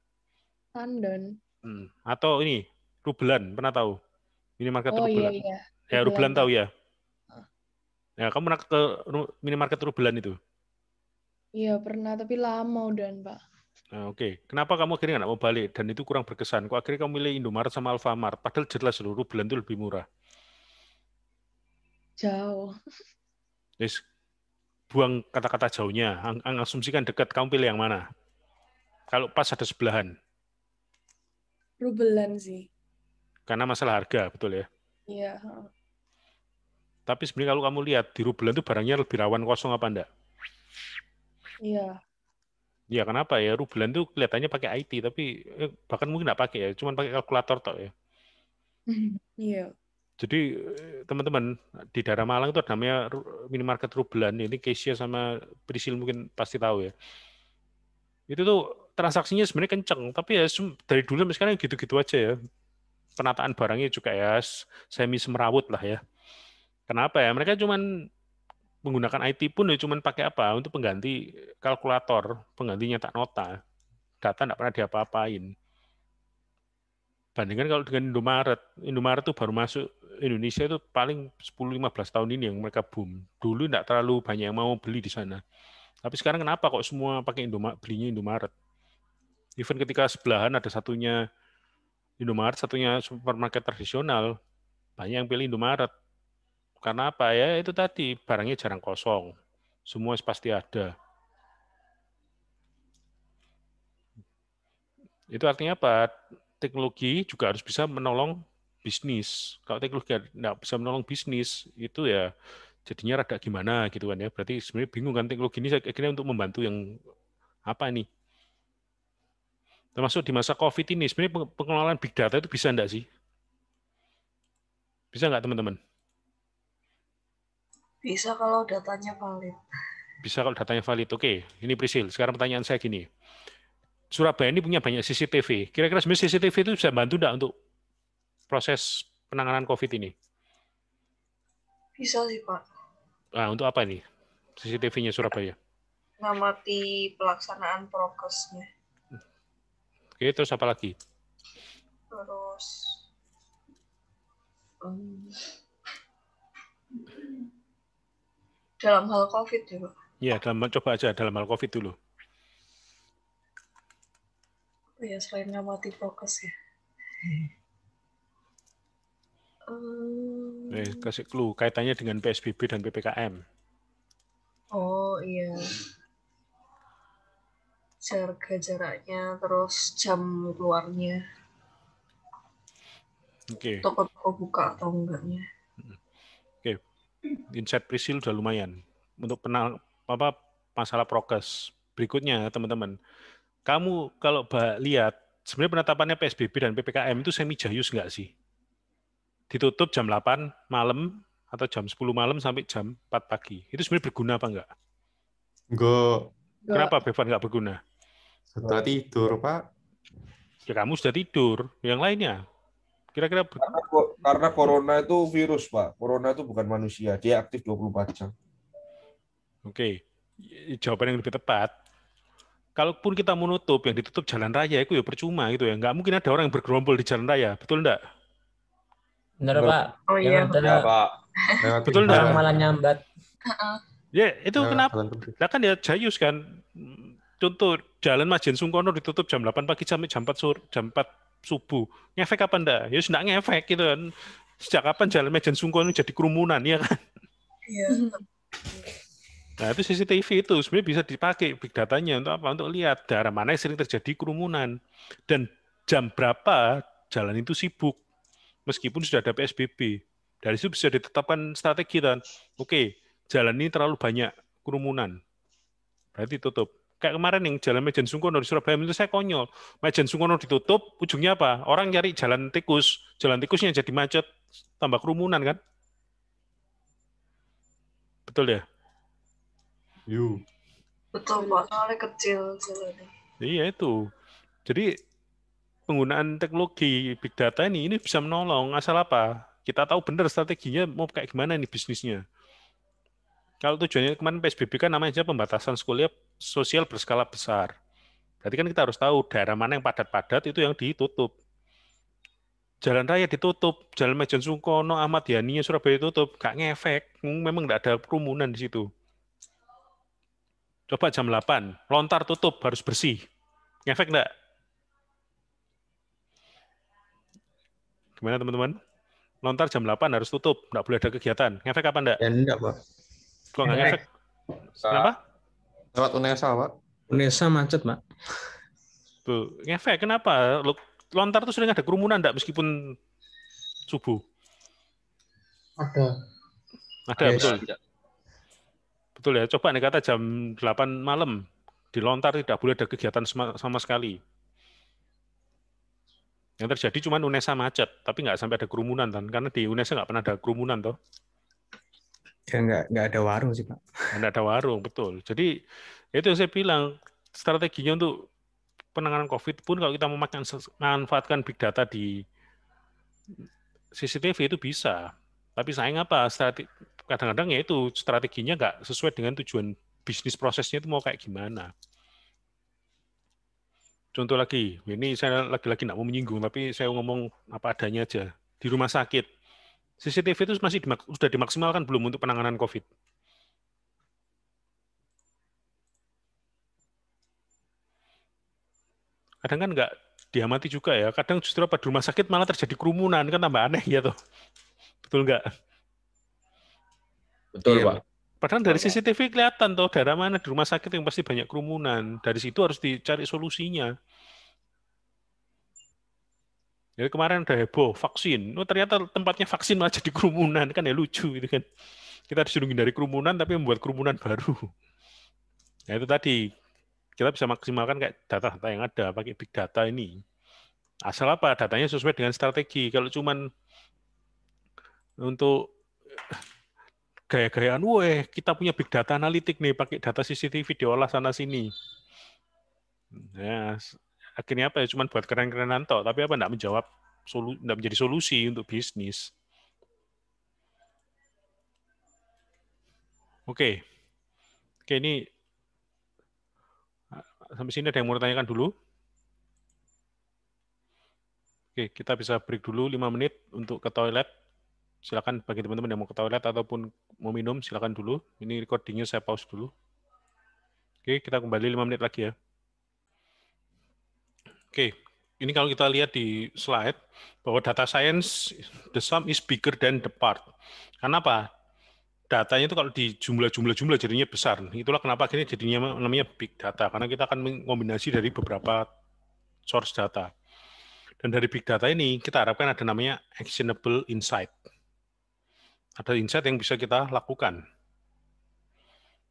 Tandon. Hmm. Atau ini Rubelan, pernah tahu? Minimarket oh, iya, Rubelan. Iya, iya. Ya, Rubelan, Rubelan tahu ya. Nah, kamu pernah ke minimarket Rubelan itu? Iya, pernah, tapi lama udah, Pak. Nah, oke. Okay. Kenapa kamu akhirnya nggak mau balik? Dan itu kurang berkesan. Kok akhirnya kamu milih Indomaret sama Alfamart? Padahal jelas seluruh Rubelan itu lebih murah. Jauh. Yes. Buang kata-kata jauhnya. Ang, ang asumsikan dekat. Kamu pilih yang mana? Kalau pas ada sebelahan. Rubelan sih. Karena masalah harga, betul ya? Iya. Tapi sebenarnya kalau kamu lihat di Rubelan itu barangnya lebih rawan kosong apa enggak? Iya. Iya kenapa ya Rubelan itu kelihatannya pakai IT tapi eh, bahkan mungkin nggak pakai ya, cuman pakai kalkulator toh ya. Iya. Jadi eh, teman-teman di daerah Malang itu ada namanya minimarket Rubelan. Ini Kesia sama Prisil mungkin pasti tahu ya. Itu tuh transaksinya sebenarnya kenceng, tapi ya dari dulu sampai sekarang gitu-gitu aja ya penataan barangnya juga ya semi semerawut lah ya. Kenapa ya? Mereka cuma menggunakan IT pun ya cuman pakai apa untuk pengganti kalkulator, pengganti nyetak nota. Data tidak pernah diapa-apain. Bandingkan kalau dengan Indomaret, Indomaret itu baru masuk Indonesia itu paling 10-15 tahun ini yang mereka boom. Dulu tidak terlalu banyak yang mau beli di sana. Tapi sekarang kenapa kok semua pakai Indomaret, belinya Indomaret? Even ketika sebelahan ada satunya Indomaret satunya supermarket tradisional, banyak yang pilih Indomaret. Karena apa ya? Itu tadi barangnya jarang kosong. Semua pasti ada. Itu artinya apa? Teknologi juga harus bisa menolong bisnis. Kalau teknologi tidak bisa menolong bisnis, itu ya jadinya rada gimana gitu kan ya. Berarti sebenarnya bingung kan teknologi ini akhirnya untuk membantu yang apa nih? termasuk di masa COVID ini, sebenarnya pengelolaan big data itu bisa enggak sih? Bisa nggak teman-teman? Bisa kalau datanya valid. Bisa kalau datanya valid. Oke, ini Prisil. Sekarang pertanyaan saya gini. Surabaya ini punya banyak CCTV. Kira-kira sebenarnya CCTV itu bisa bantu enggak untuk proses penanganan COVID ini? Bisa sih, Pak. Nah, untuk apa ini CCTV-nya Surabaya? Ngamati pelaksanaan prokesnya. Oke, terus apa lagi? Terus um, dalam hal COVID ya, Pak. Iya, dalam coba aja dalam hal COVID dulu. Oh iya, ya, selain mati fokus ya. Um, eh, kasih clue kaitannya dengan PSBB dan PPKM. Oh iya jaga jaraknya terus jam keluarnya oke okay. toko-toko buka atau enggaknya oke okay. insight Prisil sudah lumayan untuk penal apa masalah prokes berikutnya teman-teman kamu kalau lihat sebenarnya penetapannya PSBB dan PPKM itu semi jayus nggak sih ditutup jam 8 malam atau jam 10 malam sampai jam 4 pagi itu sebenarnya berguna apa enggak enggak Kenapa Bevan enggak berguna? Setelah tidur, Pak. Ya, kamu sudah tidur. Yang lainnya? Kira-kira karena, karena corona itu virus, Pak. Corona itu bukan manusia. Dia aktif 24 jam. Oke. Jawaban yang lebih tepat. Kalaupun kita menutup, yang ditutup jalan raya itu ya percuma gitu ya. Nggak mungkin ada orang yang bergerombol di jalan raya. Betul enggak? Benar, Pak. Oh iya. iya Betul, ya, Pak. Betul enggak? Malah nyambat. Ya, itu nah, kenapa? Lah kan ya jayus kan contoh jalan Majen Sungkono ditutup jam 8 pagi sampai jam 4 sore, jam 4 subuh. Ngefek apa ndak? Ya sudah ngefek gitu kan. Sejak kapan jalan Majen Sungkono jadi kerumunan ya kan? Iya. Nah, itu CCTV itu sebenarnya bisa dipakai big datanya untuk apa? Untuk lihat daerah mana yang sering terjadi kerumunan dan jam berapa jalan itu sibuk meskipun sudah ada PSBB. Dari situ bisa ditetapkan strategi dan oke, okay, jalan ini terlalu banyak kerumunan. Berarti tutup kayak kemarin yang Jalan Mejen Sungkono di Surabaya itu saya konyol. Mejen Sungkono ditutup, ujungnya apa? Orang nyari jalan tikus, jalan tikusnya jadi macet, tambah kerumunan kan? Betul ya? You. Betul, Pak. Soalnya kecil jalannya. Iya itu. Jadi penggunaan teknologi big data ini ini bisa menolong asal apa? Kita tahu benar strateginya mau kayak gimana nih bisnisnya. Kalau tujuannya kemarin PSBB kan namanya pembatasan sekolah sosial berskala besar. Berarti kan kita harus tahu daerah mana yang padat-padat itu yang ditutup. Jalan raya ditutup, Jalan Mejen Sungkono, Ahmad Yani, Surabaya ditutup, gak ngefek, hmm, memang nggak ada kerumunan di situ. Coba jam 8, lontar tutup, harus bersih. Ngefek enggak? Gimana teman-teman? Lontar jam 8 harus tutup, enggak boleh ada kegiatan. Ngefek apa enggak? Ya, enggak, Pak. Gua nggak eh, ngefek. Kenapa? Lewat Unesa, Pak. Unesa macet, Pak. Tuh, ngefek. Kenapa? Lontar tuh sering ada kerumunan enggak meskipun subuh? Ada. Ada, yes. betul. Betul ya. Coba nih kata jam 8 malam di lontar tidak boleh ada kegiatan sama, sama sekali. Yang terjadi cuma UNESA macet, tapi nggak sampai ada kerumunan kan? Karena di UNESA nggak pernah ada kerumunan toh. Ya nggak nggak ada warung sih pak. Nggak ada warung betul. Jadi itu yang saya bilang strateginya untuk penanganan COVID pun kalau kita memanfaatkan big data di CCTV itu bisa. Tapi sayang apa? Kadang-kadang ya itu strateginya nggak sesuai dengan tujuan bisnis prosesnya itu mau kayak gimana. Contoh lagi, ini saya lagi-lagi nggak mau menyinggung, tapi saya ngomong apa adanya aja. Di rumah sakit, CCTV itu masih dimak sudah dimaksimalkan belum untuk penanganan COVID? Kadang kan nggak diamati juga ya. Kadang justru pada rumah sakit malah terjadi kerumunan kan tambah aneh ya tuh. Betul nggak? Betul iya. pak. Padahal dari CCTV kelihatan tuh daerah mana di rumah sakit yang pasti banyak kerumunan. Dari situ harus dicari solusinya. Jadi ya, kemarin udah heboh vaksin. Oh, ternyata tempatnya vaksin malah jadi kerumunan kan ya lucu gitu kan. Kita disuruh hindari kerumunan tapi membuat kerumunan baru. Nah itu tadi kita bisa maksimalkan kayak data-data yang ada pakai big data ini. Asal apa datanya sesuai dengan strategi. Kalau cuman untuk gaya-gayaan, weh kita punya big data analitik nih pakai data CCTV diolah sana sini. Ya, akhirnya apa ya cuman buat keren-kerenan toh tapi apa enggak menjawab solu enggak menjadi solusi untuk bisnis Oke. Oke, ini ah, sampai sini ada yang mau tanyakan dulu? Oke, kita bisa break dulu 5 menit untuk ke toilet. Silakan bagi teman-teman yang mau ke toilet ataupun mau minum, silakan dulu. Ini recordingnya saya pause dulu. Oke, kita kembali 5 menit lagi ya. Oke, ini kalau kita lihat di slide bahwa data science the sum is bigger than the part. Kenapa? Datanya itu kalau di jumlah-jumlah-jumlah jadinya besar. Itulah kenapa akhirnya jadinya namanya big data karena kita akan mengkombinasi dari beberapa source data. Dan dari big data ini kita harapkan ada namanya actionable insight. Ada insight yang bisa kita lakukan.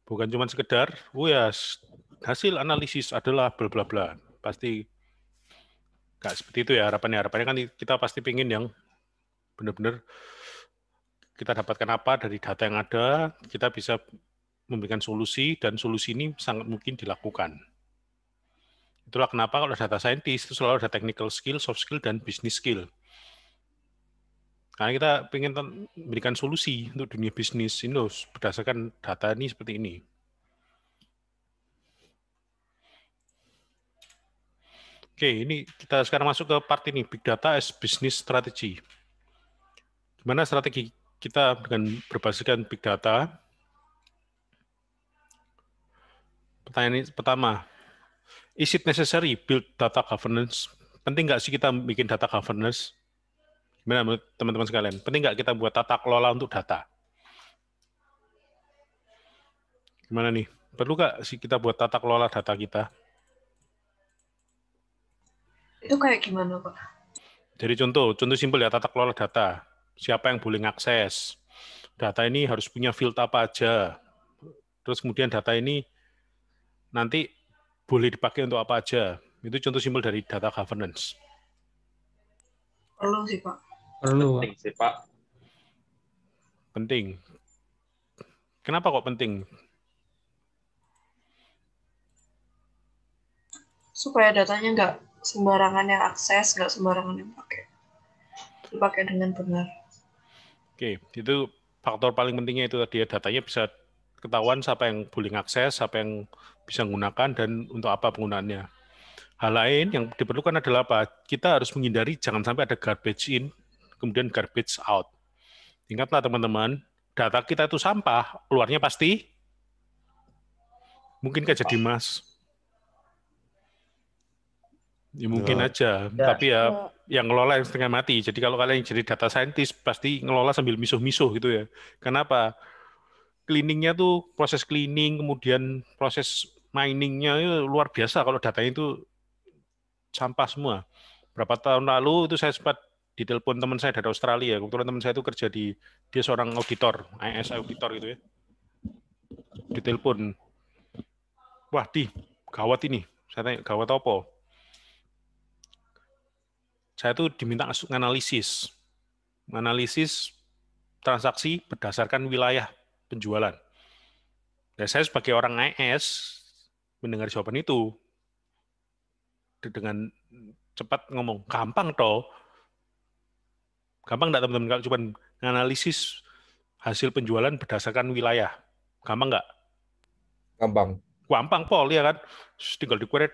Bukan cuma sekedar, oh ya hasil analisis adalah bla bla bla. Pasti nggak seperti itu ya harapannya harapannya kan kita pasti pingin yang benar-benar kita dapatkan apa dari data yang ada kita bisa memberikan solusi dan solusi ini sangat mungkin dilakukan itulah kenapa kalau data scientist itu selalu ada technical skill soft skill dan business skill karena kita ingin memberikan solusi untuk dunia bisnis ini berdasarkan data ini seperti ini Oke, ini kita sekarang masuk ke part ini, Big Data as Business Strategy. Gimana strategi kita dengan berbasiskan Big Data? Pertanyaan ini, pertama, is it necessary build data governance? Penting nggak sih kita bikin data governance? Gimana menurut teman-teman sekalian? Penting nggak kita buat tata kelola untuk data? Gimana nih? Perlu nggak sih kita buat tata kelola data kita? Itu kayak gimana, Pak? Jadi contoh, contoh simpel ya tata kelola data. Siapa yang boleh mengakses? Data ini harus punya field apa aja. Terus kemudian data ini nanti boleh dipakai untuk apa aja. Itu contoh simpel dari data governance. Perlu sih, Pak. Perlu. Penting sih, Pak. Penting. Kenapa kok penting? Supaya datanya nggak sembarangan yang akses, nggak sembarangan yang pakai. Dipakai dengan benar. Oke, itu faktor paling pentingnya itu tadi ya datanya bisa ketahuan siapa yang boleh akses, siapa yang bisa menggunakan dan untuk apa penggunaannya. Hal lain yang diperlukan adalah apa? Kita harus menghindari jangan sampai ada garbage in, kemudian garbage out. Ingatlah teman-teman, data kita itu sampah, keluarnya pasti mungkin jadi mas Ya mungkin oh. aja, ya. tapi ya yang ya ngelola yang setengah mati. Jadi kalau kalian yang jadi data scientist pasti ngelola sambil misuh-misuh gitu ya. Kenapa? Cleaningnya tuh proses cleaning, kemudian proses miningnya itu luar biasa kalau datanya itu sampah semua. Berapa tahun lalu itu saya sempat ditelepon teman saya dari Australia. Kebetulan teman saya itu kerja di dia seorang auditor, IS auditor gitu ya. Ditelepon. Wah, di gawat ini. Saya tanya, gawat apa? saya itu diminta analisis, analisis transaksi berdasarkan wilayah penjualan. Dan saya sebagai orang AS mendengar jawaban itu dengan cepat ngomong gampang toh gampang nggak teman-teman kalau cuma analisis hasil penjualan berdasarkan wilayah gampang nggak gampang gampang pol ya kan Terus tinggal dikuret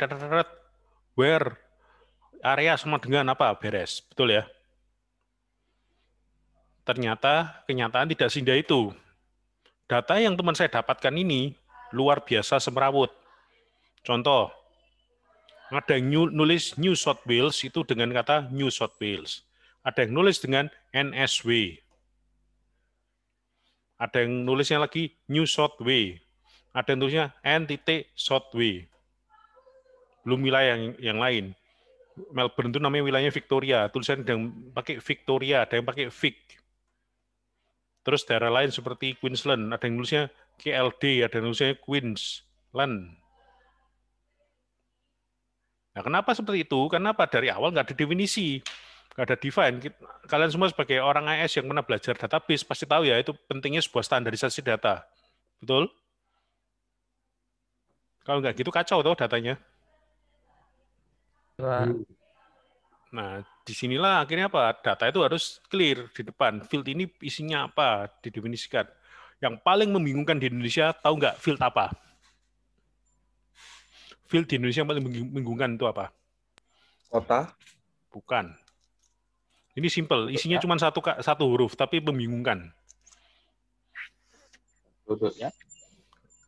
where area sama dengan apa beres, betul ya? Ternyata kenyataan tidak seindah itu. Data yang teman saya dapatkan ini luar biasa semrawut. Contoh, ada yang nulis New South Wales itu dengan kata New South Wales. Ada yang nulis dengan NSW. Ada yang nulisnya lagi New South Way. Ada yang nulisnya NTT South Way. Belum wilayah yang, yang lain. Melbourne itu namanya wilayahnya Victoria. Tulisan yang pakai Victoria, ada yang pakai Vic. Terus daerah lain seperti Queensland, ada yang nulisnya KLD, ada yang nulisnya Queensland. Nah, kenapa seperti itu? Kenapa Dari awal nggak ada definisi, nggak ada define. Kalian semua sebagai orang AS yang pernah belajar database pasti tahu ya itu pentingnya sebuah standarisasi data. Betul? Kalau nggak gitu kacau tuh datanya. Hmm. Nah, disinilah akhirnya apa? Data itu harus clear di depan. Field ini isinya apa? Didefinisikan. Yang paling membingungkan di Indonesia, tahu nggak field apa? Field di Indonesia yang paling membingungkan itu apa? Kota? Bukan. Ini simple, isinya cuma satu satu huruf, tapi membingungkan. Penduduknya?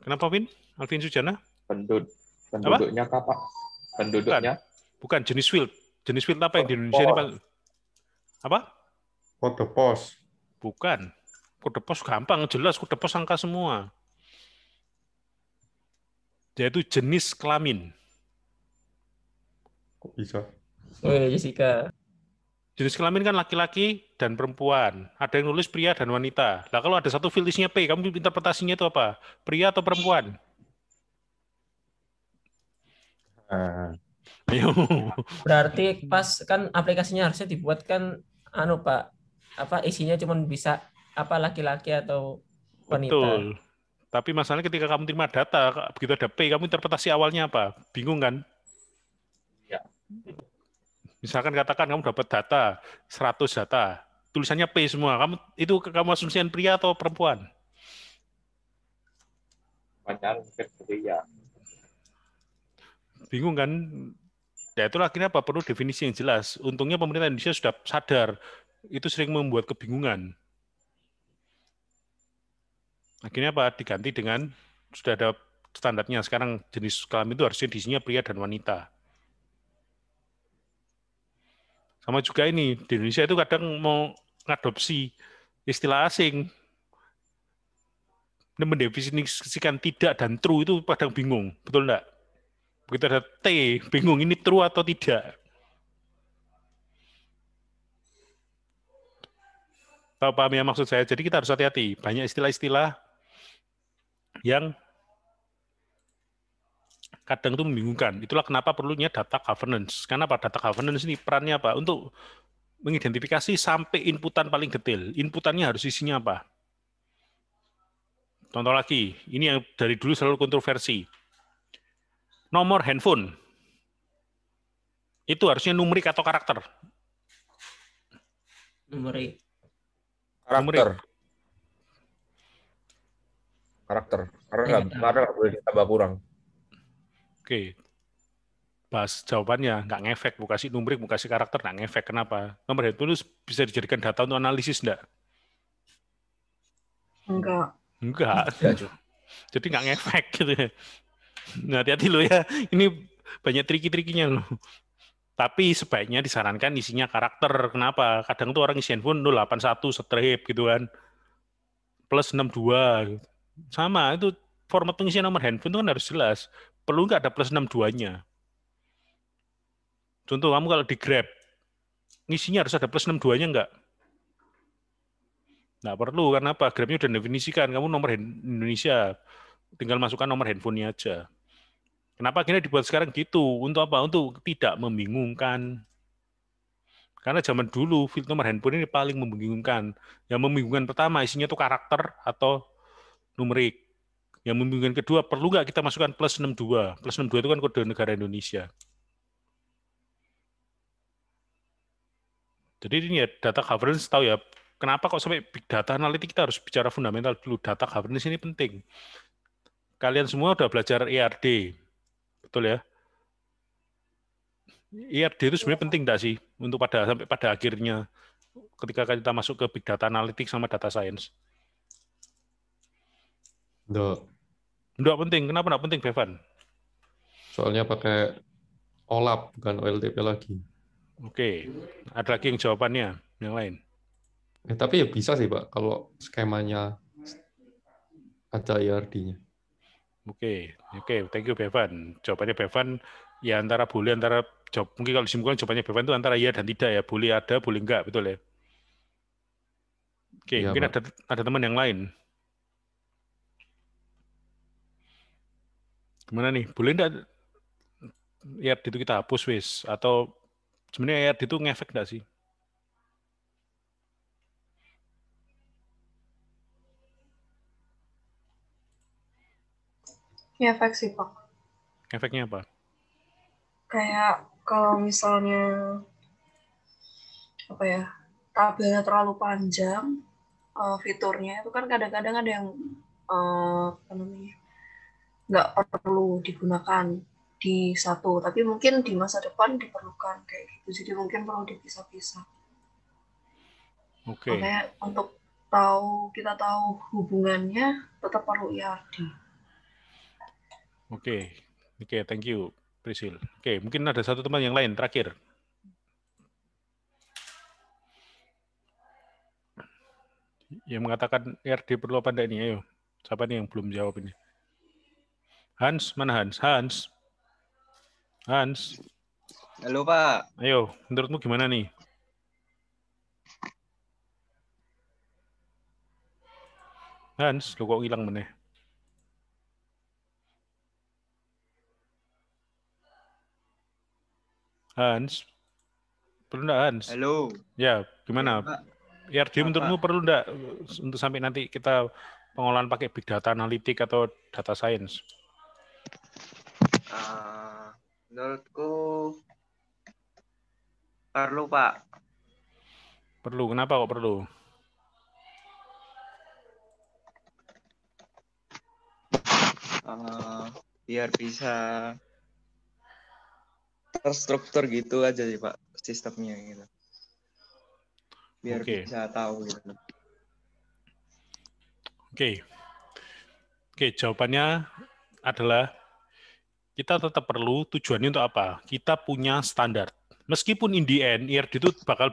Kenapa, Vin? Alvin Sujana? penduduk penduduknya apa? Penduduknya? Bukan Bukan jenis field. Jenis field apa yang di Indonesia ini paling apa? Kode pos. Bukan. Kode pos gampang, jelas kode pos angka semua. Yaitu jenis kelamin. Kok bisa? ya Jessica. Jenis kelamin kan laki-laki dan perempuan. Ada yang nulis pria dan wanita. lah kalau ada satu field isinya P, kamu interpretasinya itu apa? Pria atau perempuan? Nah. Berarti pas kan aplikasinya harusnya dibuat kan anu Pak, apa isinya cuma bisa apa laki-laki atau wanita. Betul. Tapi masalahnya ketika kamu terima data, begitu ada P, kamu interpretasi awalnya apa? Bingung kan? Ya. Misalkan katakan kamu dapat data 100 data, tulisannya P semua. Kamu itu kamu asumsian pria atau perempuan? Banyak pria. Bingung kan? Ya nah, itu akhirnya apa perlu definisi yang jelas. Untungnya pemerintah Indonesia sudah sadar itu sering membuat kebingungan. Akhirnya apa diganti dengan sudah ada standarnya sekarang jenis kelamin itu harusnya disinya pria dan wanita. Sama juga ini di Indonesia itu kadang mau ngadopsi istilah asing mendefinisikan tidak dan true itu kadang bingung, betul enggak? Begitu ada T, bingung ini true atau tidak. Tahu paham ya maksud saya? Jadi kita harus hati-hati. Banyak istilah-istilah yang kadang itu membingungkan. Itulah kenapa perlunya data governance. Karena pada Data governance ini perannya apa? Untuk mengidentifikasi sampai inputan paling detail. Inputannya harus isinya apa? Contoh lagi, ini yang dari dulu selalu kontroversi nomor handphone. Itu harusnya numerik atau karakter? Numerik. Karakter. Karakter. Karena iya, nggak iya. karena boleh ditambah kurang. Oke. Bahas jawabannya, nggak ngefek. Mau kasih numerik, mau kasih karakter, nggak ngefek. Kenapa? Nomor handphone itu bisa dijadikan data untuk analisis, enggak? Enggak. Enggak. Enggak. Jadi nggak ngefek gitu ya. Nah, hati-hati lo ya. Ini banyak triki-trikinya lo. Tapi sebaiknya disarankan isinya karakter. Kenapa? Kadang tuh orang isi handphone 081 strip gitu kan. Plus 62 Sama, itu format pengisian nomor handphone itu kan harus jelas. Perlu nggak ada plus 62-nya. Contoh kamu kalau di Grab, isinya harus ada plus 62-nya nggak? Nggak perlu, karena apa? Grabnya udah definisikan, kamu nomor Indonesia tinggal masukkan nomor handphonenya aja. Kenapa akhirnya dibuat sekarang gitu? Untuk apa? Untuk tidak membingungkan. Karena zaman dulu field nomor handphone ini paling membingungkan. Yang membingungkan pertama isinya itu karakter atau numerik. Yang membingungkan kedua perlu nggak kita masukkan plus 62? Plus 62 itu kan kode negara Indonesia. Jadi ini ya data governance tahu ya kenapa kok sampai big data analitik kita harus bicara fundamental dulu data governance ini penting Kalian semua udah belajar IRD, e betul ya? IRD e itu sebenarnya iya. penting tidak sih untuk pada sampai pada akhirnya ketika kita masuk ke big data analitik sama data science? Tidak. Tidak penting. Kenapa tidak penting, Bevan? Soalnya pakai OLAP bukan OLTP lagi. Oke. Ada lagi yang jawabannya yang lain? Eh, tapi ya bisa sih, Pak, kalau skemanya ada IRD-nya. E Oke, okay. oke, okay. thank you Bevan. Jawabannya Bevan ya antara boleh antara jawab mungkin kalau disimpulkan jawabannya Bevan itu antara iya dan tidak ya, boleh ada, boleh enggak, betul ya? Oke, okay. ya, mungkin ada ada teman yang lain. Gimana nih? Boleh enggak ya itu kita hapus wis atau sebenarnya ya itu ngefek enggak sih? efek sih pak efeknya apa kayak kalau misalnya apa ya tabelnya terlalu panjang uh, fiturnya itu kan kadang-kadang ada yang uh, apa namanya nggak perlu digunakan di satu tapi mungkin di masa depan diperlukan kayak gitu jadi mungkin perlu dipisah-pisah oke okay. untuk tahu kita tahu hubungannya tetap perlu IRD e Oke, okay. oke, okay, thank you, Priscil. Oke, okay, mungkin ada satu teman yang lain terakhir. Yang mengatakan RD perlu apa ini? Ayo, siapa nih yang belum jawab ini? Hans, mana Hans? Hans, Hans. Halo Pak. Ayo, menurutmu gimana nih? Hans, lo kok hilang meneh? Hans. Perlu enggak Hans? Halo. Ya, gimana? Ya, IRD menurutmu perlu enggak untuk sampai nanti kita pengolahan pakai big data analitik atau data science? Uh, menurutku perlu, Pak. Perlu. Kenapa kok perlu? Uh, biar bisa terstruktur gitu aja sih pak sistemnya gitu biar okay. bisa tahu gitu. Oke. Okay. Oke, okay, jawabannya adalah kita tetap perlu tujuannya untuk apa? Kita punya standar. Meskipun in the end IRD itu bakal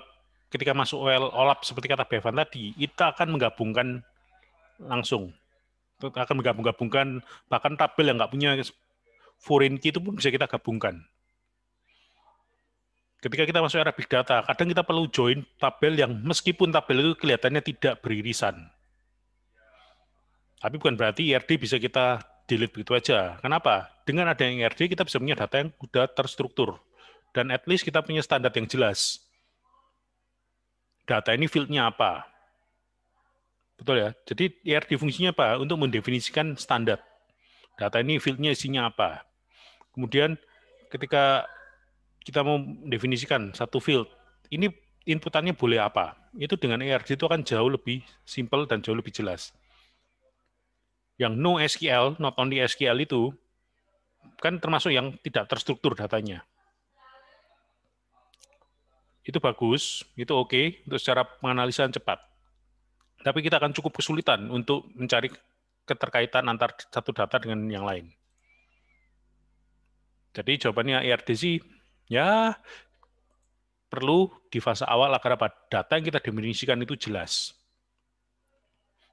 ketika masuk OL OLAP seperti kata Bevan tadi, kita akan menggabungkan langsung. akan menggabung-gabungkan bahkan tabel yang nggak punya foreign key itu pun bisa kita gabungkan ketika kita masuk era big data, kadang kita perlu join tabel yang meskipun tabel itu kelihatannya tidak beririsan. Tapi bukan berarti IRD bisa kita delete begitu aja. Kenapa? Dengan ada yang IRD, kita bisa punya data yang sudah terstruktur. Dan at least kita punya standar yang jelas. Data ini fieldnya apa? Betul ya? Jadi IRD fungsinya apa? Untuk mendefinisikan standar. Data ini fieldnya isinya apa? Kemudian ketika kita mau definisikan satu field, ini inputannya boleh apa? Itu dengan ERD itu akan jauh lebih simple dan jauh lebih jelas. Yang no SQL, not only SQL itu, kan termasuk yang tidak terstruktur datanya. Itu bagus, itu oke, okay, untuk secara penganalisan cepat. Tapi kita akan cukup kesulitan untuk mencari keterkaitan antar satu data dengan yang lain. Jadi jawabannya ERDC ya perlu di fase awal agar apa data yang kita definisikan itu jelas.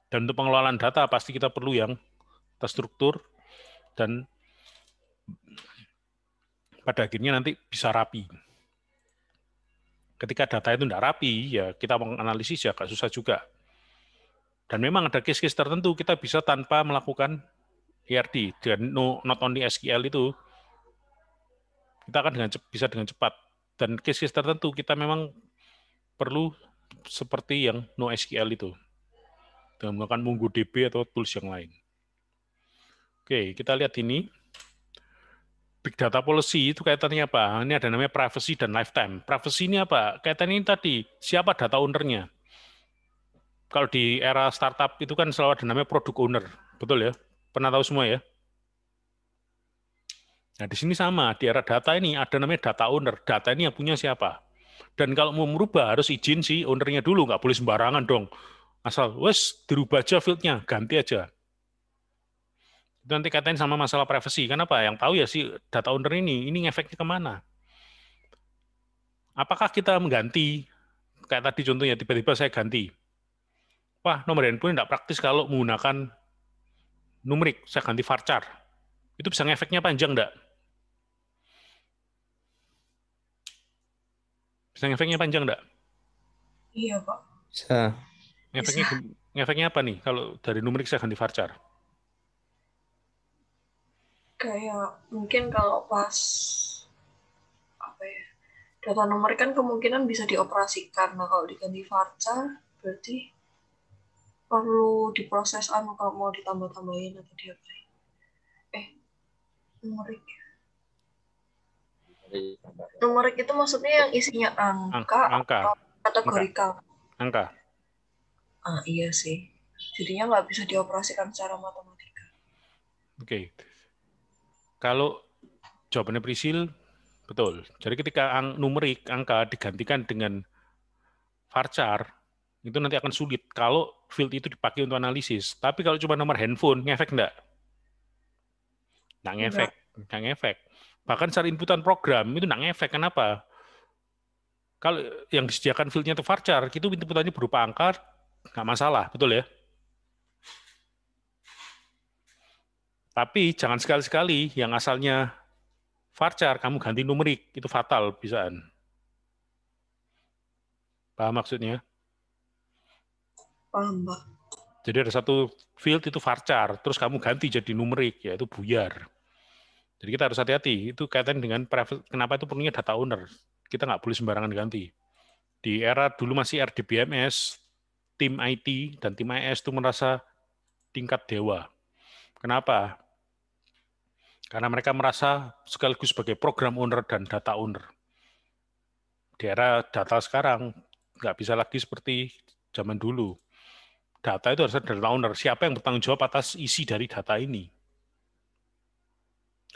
Dan untuk pengelolaan data pasti kita perlu yang terstruktur dan pada akhirnya nanti bisa rapi. Ketika data itu tidak rapi, ya kita menganalisis ya agak susah juga. Dan memang ada case-case tertentu kita bisa tanpa melakukan ERD dan no, not only SQL itu kita akan dengan bisa dengan cepat dan case-case tertentu kita memang perlu seperti yang No SQL itu dengan menggunakan MongoDB atau tools yang lain. Oke, kita lihat ini. Big data policy itu kaitannya apa? Ini ada namanya privacy dan lifetime. Privacy ini apa? Kaitannya ini tadi, siapa data ownernya? Kalau di era startup itu kan selalu ada namanya product owner. Betul ya? Pernah tahu semua ya? Nah, di sini sama, di era data ini ada namanya data owner. Data ini yang punya siapa? Dan kalau mau merubah harus izin si ownernya dulu, nggak boleh sembarangan dong. Asal, wes, dirubah aja fieldnya, ganti aja. Itu nanti katain sama masalah privacy. Kenapa? Yang tahu ya si data owner ini, ini efeknya kemana? Apakah kita mengganti? Kayak tadi contohnya, tiba-tiba saya ganti. Wah, nomor handphone tidak praktis kalau menggunakan numerik. Saya ganti varchar. Itu bisa ngefeknya panjang enggak? Bisa ngefeknya panjang nggak? Iya, Pak. Bisa. Ngefeknya, Bisa. ngefeknya apa nih kalau dari numerik saya ganti varchar? Kayak mungkin kalau pas apa ya, data numerik kan kemungkinan bisa dioperasikan. Nah, kalau diganti varchar berarti perlu diproses anu kalau mau ditambah-tambahin atau diapain. Eh, numerik Numerik itu maksudnya yang isinya angka, angka. atau kategorikal? Angka. angka. Ah, iya sih. Jadinya nggak bisa dioperasikan secara matematika. Oke. Okay. Kalau jawabannya Prisil, betul. Jadi ketika ang numerik, angka digantikan dengan varchar, itu nanti akan sulit kalau field itu dipakai untuk analisis. Tapi kalau cuma nomor handphone, ngefek enggak? Nggak ngefek. nggak ngefek. Bahkan secara inputan program itu nggak efek. Kenapa? Kalau yang disediakan fieldnya itu varchar, itu inputannya berupa angka, nggak masalah, betul ya? Tapi jangan sekali-sekali yang asalnya varchar, kamu ganti numerik, itu fatal bisaan. Paham maksudnya? Paham, Jadi ada satu field itu varchar, terus kamu ganti jadi numerik, yaitu buyar. Jadi kita harus hati-hati. Itu kaitan dengan kenapa itu perlunya data owner. Kita nggak boleh sembarangan ganti. Di era dulu masih RDBMS, tim IT dan tim IS itu merasa tingkat dewa. Kenapa? Karena mereka merasa sekaligus sebagai program owner dan data owner. Di era data sekarang, nggak bisa lagi seperti zaman dulu. Data itu harus ada data owner. Siapa yang bertanggung jawab atas isi dari data ini?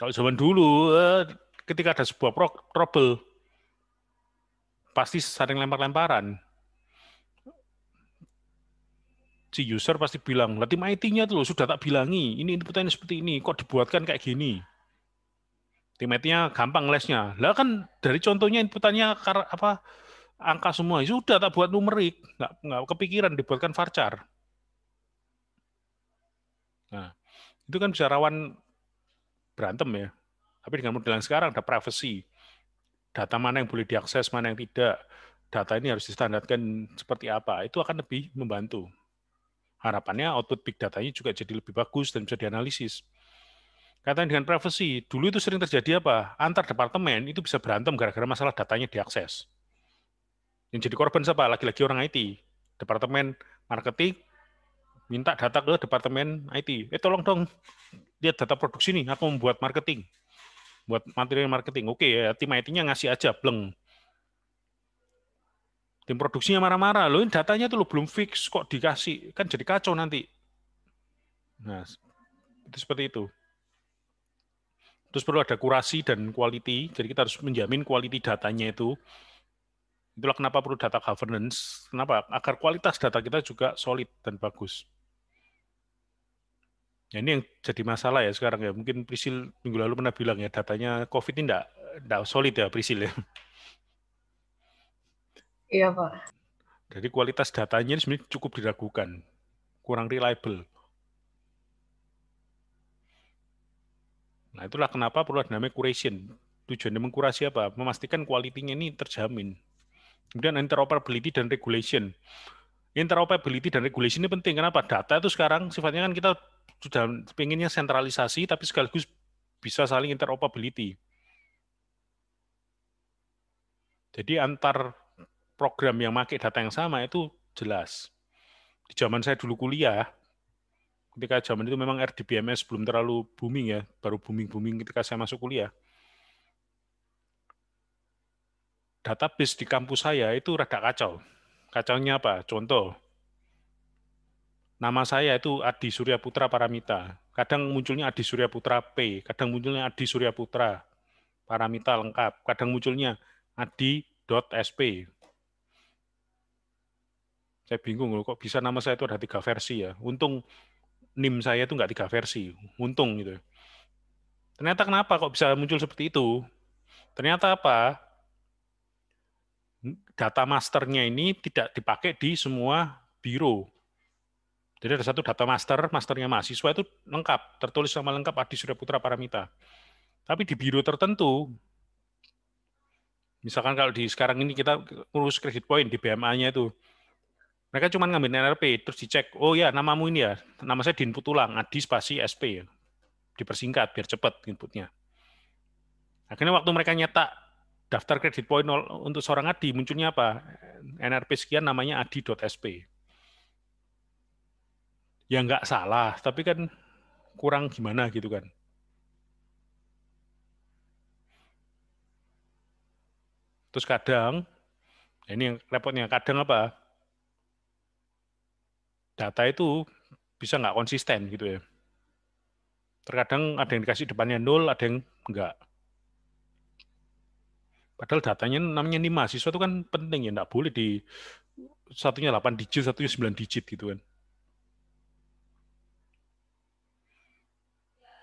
Kalau zaman dulu, eh, ketika ada sebuah trouble, pasti saling lempar-lemparan. Si user pasti bilang, lah tim IT-nya tuh sudah tak bilangi, ini inputannya seperti ini, kok dibuatkan kayak gini. Tim IT-nya gampang lesnya. Lah kan dari contohnya inputannya apa angka semua, ya sudah tak buat numerik, nggak, nggak kepikiran dibuatkan varchar. Nah, itu kan bisa rawan berantem ya. Tapi dengan model yang sekarang ada privacy. Data mana yang boleh diakses, mana yang tidak. Data ini harus distandarkan seperti apa. Itu akan lebih membantu. Harapannya output big datanya juga jadi lebih bagus dan bisa dianalisis. Kaitan dengan privacy, dulu itu sering terjadi apa? Antar departemen itu bisa berantem gara-gara masalah datanya diakses. Yang jadi korban siapa? Lagi-lagi orang IT. Departemen marketing minta data ke departemen IT. Eh tolong dong lihat data produksi nih, aku membuat marketing. Buat materi marketing. Oke ya, tim IT-nya ngasih aja bleng. Tim produksinya marah-marah, loh ini datanya tuh lo belum fix kok dikasih, kan jadi kacau nanti. Nah, itu seperti itu. Terus perlu ada kurasi dan quality, jadi kita harus menjamin quality datanya itu. Itulah kenapa perlu data governance. Kenapa? Agar kualitas data kita juga solid dan bagus. Ya ini yang jadi masalah ya sekarang ya. Mungkin Prisil minggu lalu pernah bilang ya datanya COVID ini enggak, enggak solid ya Prisil ya. Iya Pak. Jadi kualitas datanya ini sebenarnya cukup diragukan, kurang reliable. Nah itulah kenapa perlu ada namanya curation. Tujuannya mengkurasi apa? Memastikan kualitinya ini terjamin. Kemudian interoperability dan regulation. Interoperability dan regulation ini penting. Kenapa? Data itu sekarang sifatnya kan kita sudah pengennya sentralisasi tapi sekaligus bisa saling interoperability. Jadi antar program yang pakai data yang sama itu jelas. Di zaman saya dulu kuliah, ketika zaman itu memang RDBMS belum terlalu booming ya, baru booming-booming ketika saya masuk kuliah. Database di kampus saya itu rada kacau. Kacaunya apa? Contoh, Nama saya itu Adi Surya Putra Paramita. Kadang munculnya Adi Surya Putra P, kadang munculnya Adi Surya Putra Paramita lengkap, kadang munculnya adi.sp. Saya bingung loh, kok bisa nama saya itu ada tiga versi ya. Untung NIM saya itu nggak tiga versi, untung gitu. Ternyata kenapa kok bisa muncul seperti itu? Ternyata apa? Data masternya ini tidak dipakai di semua biro jadi ada satu data master, masternya mahasiswa itu lengkap, tertulis sama lengkap Adi Surya Putra Paramita. Tapi di biro tertentu, misalkan kalau di sekarang ini kita urus kredit poin di BMA-nya itu, mereka cuma ngambil NRP, terus dicek, oh ya namamu ini ya, nama saya Din Putulang, Adi Spasi SP. ya. Dipersingkat biar cepat inputnya. Akhirnya waktu mereka nyetak daftar kredit point untuk seorang Adi, munculnya apa? NRP sekian namanya adi.sp ya nggak salah, tapi kan kurang gimana gitu kan. Terus kadang, ya ini yang repotnya, kadang apa? Data itu bisa nggak konsisten gitu ya. Terkadang ada yang dikasih depannya nol, ada yang nggak. Padahal datanya namanya ini mahasiswa itu kan penting ya, nggak boleh di satunya 8 digit, satunya 9 digit gitu kan.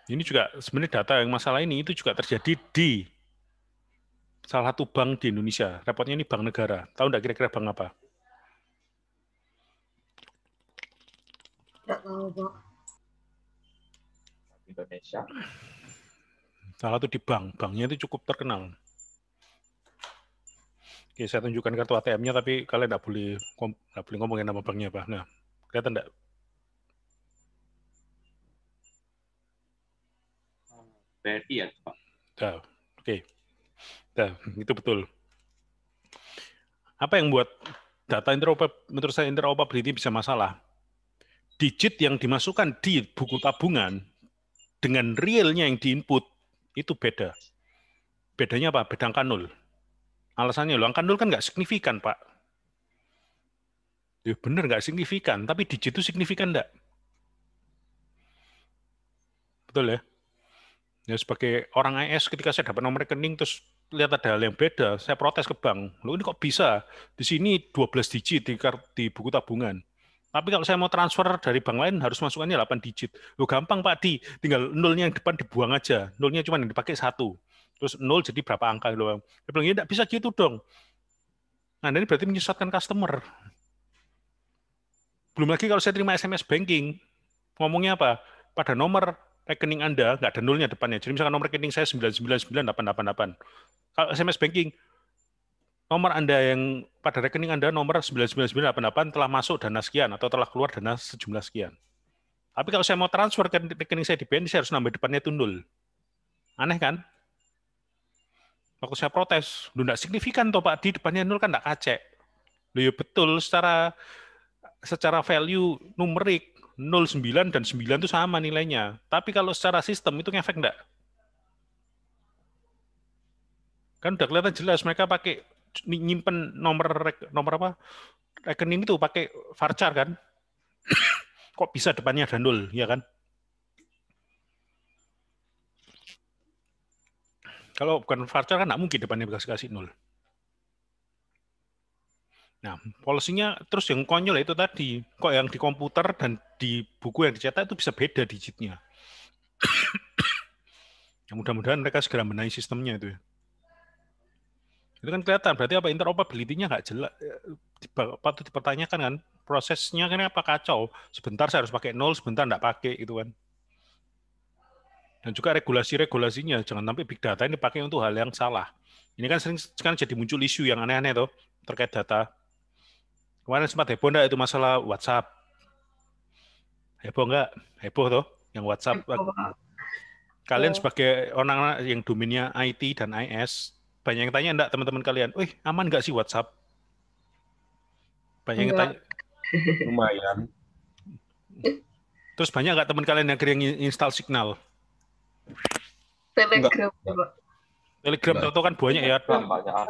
Ini juga sebenarnya data yang masalah ini itu juga terjadi di salah satu bank di Indonesia. Repotnya ini bank negara. Tahu nggak kira-kira bank apa? Tidak tahu, Pak. Indonesia. Salah satu di bank. Banknya itu cukup terkenal. Oke, saya tunjukkan kartu ATM-nya, tapi kalian nggak boleh nggak boleh ngomongin nama banknya, Pak. Nah, kelihatan nggak BRI ya Pak. Oh, Oke, okay. nah, itu betul. Apa yang buat data interoperability menurut saya interoperability bisa masalah? Digit yang dimasukkan di buku tabungan dengan realnya yang diinput itu beda. Bedanya apa? Beda angka nol. Alasannya loh, angka nol kan nggak signifikan, Pak. Ya benar nggak signifikan, tapi digit itu signifikan enggak? Betul ya? Ya sebagai orang AS ketika saya dapat nomor rekening terus lihat ada hal yang beda, saya protes ke bank. Lo ini kok bisa? Di sini 12 digit di, di buku tabungan. Tapi kalau saya mau transfer dari bank lain harus masukannya 8 digit. Lo gampang Pak Di, tinggal nolnya yang depan dibuang aja. Nolnya cuma yang dipakai satu. Terus nol jadi berapa angka lo? Gitu, Dia bilang, ya tidak bisa gitu dong. Nah, ini berarti menyesatkan customer. Belum lagi kalau saya terima SMS banking, ngomongnya apa? Pada nomor rekening Anda nggak ada nolnya depannya. Jadi misalkan nomor rekening saya 999888. Kalau SMS banking, nomor Anda yang pada rekening Anda nomor 999888 telah masuk dana sekian atau telah keluar dana sejumlah sekian. Tapi kalau saya mau transfer ke rekening saya di BNI, saya harus nambah depannya itu nol. Aneh kan? Waktu saya protes, lu tidak signifikan toh Pak, di depannya nol kan tidak kacek. Loh ya betul, secara secara value numerik 09 dan 9 itu sama nilainya. Tapi kalau secara sistem itu ngefek enggak? Kan udah kelihatan jelas mereka pakai nyimpen nomor nomor apa? rekening itu pakai varchar kan? Kok bisa depannya ada nol, ya kan? Kalau bukan varchar kan nggak mungkin depannya dikasih kasih nol. Nah, polisinya terus yang konyol ya itu tadi, kok yang di komputer dan di buku yang dicetak itu bisa beda digitnya. Ya, mudah-mudahan mereka segera menaiki sistemnya itu. Ya. Itu kan kelihatan, berarti apa interoperability-nya nggak jelas, eh, patut dipertanyakan kan, prosesnya kan apa kacau, sebentar saya harus pakai nol, sebentar nggak pakai itu kan. Dan juga regulasi-regulasinya, jangan sampai big data ini pakai untuk hal yang salah. Ini kan sering kan jadi muncul isu yang aneh-aneh tuh terkait data Kemarin sempat heboh enggak itu masalah WhatsApp? Heboh enggak? Heboh tuh yang WhatsApp. Heboh. Kalian sebagai orang yang dominnya IT dan IS, banyak yang tanya enggak teman-teman kalian, "Wih, aman enggak sih WhatsApp?" Banyak enggak. yang tanya. Lumayan. Terus banyak nggak teman kalian yang kering install Signal? Telegram. Enggak. Telegram itu nah. kan banyak ya. Banyak.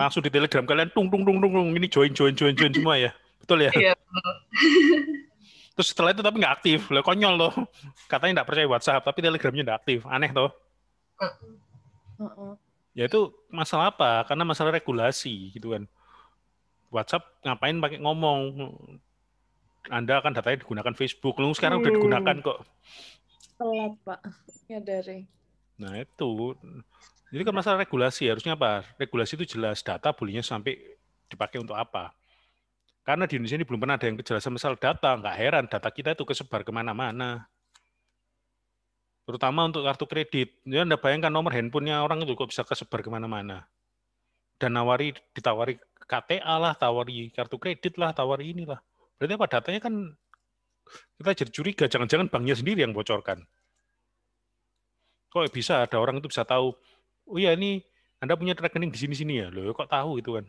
Hmm. di Telegram kalian tung tung tung tung, ini join join join join semua ya. Betul ya? Iya, Terus setelah itu tapi nggak aktif. Lah konyol loh. Katanya nggak percaya WhatsApp, tapi Telegramnya nggak aktif. Aneh toh. Ya itu masalah apa? Karena masalah regulasi gitu kan. WhatsApp ngapain pakai ngomong? Anda akan datanya digunakan Facebook. Lu sekarang hmm. udah digunakan kok. Telat, Pak. Ya dari. Nah, itu. Jadi kan masalah regulasi harusnya apa? Regulasi itu jelas data bolehnya sampai dipakai untuk apa. Karena di Indonesia ini belum pernah ada yang kejelasan masalah data. Nggak heran data kita itu kesebar kemana-mana. Terutama untuk kartu kredit. Ya Anda bayangkan nomor handphonenya orang itu kok bisa kesebar kemana-mana. Dan nawari, ditawari KTA lah, tawari kartu kredit lah, tawari inilah. Berarti apa? Datanya kan kita jadi curiga. Jangan-jangan banknya sendiri yang bocorkan. Kok bisa ada orang itu bisa tahu oh iya ini Anda punya rekening di sini-sini ya? Loh, kok tahu gitu kan?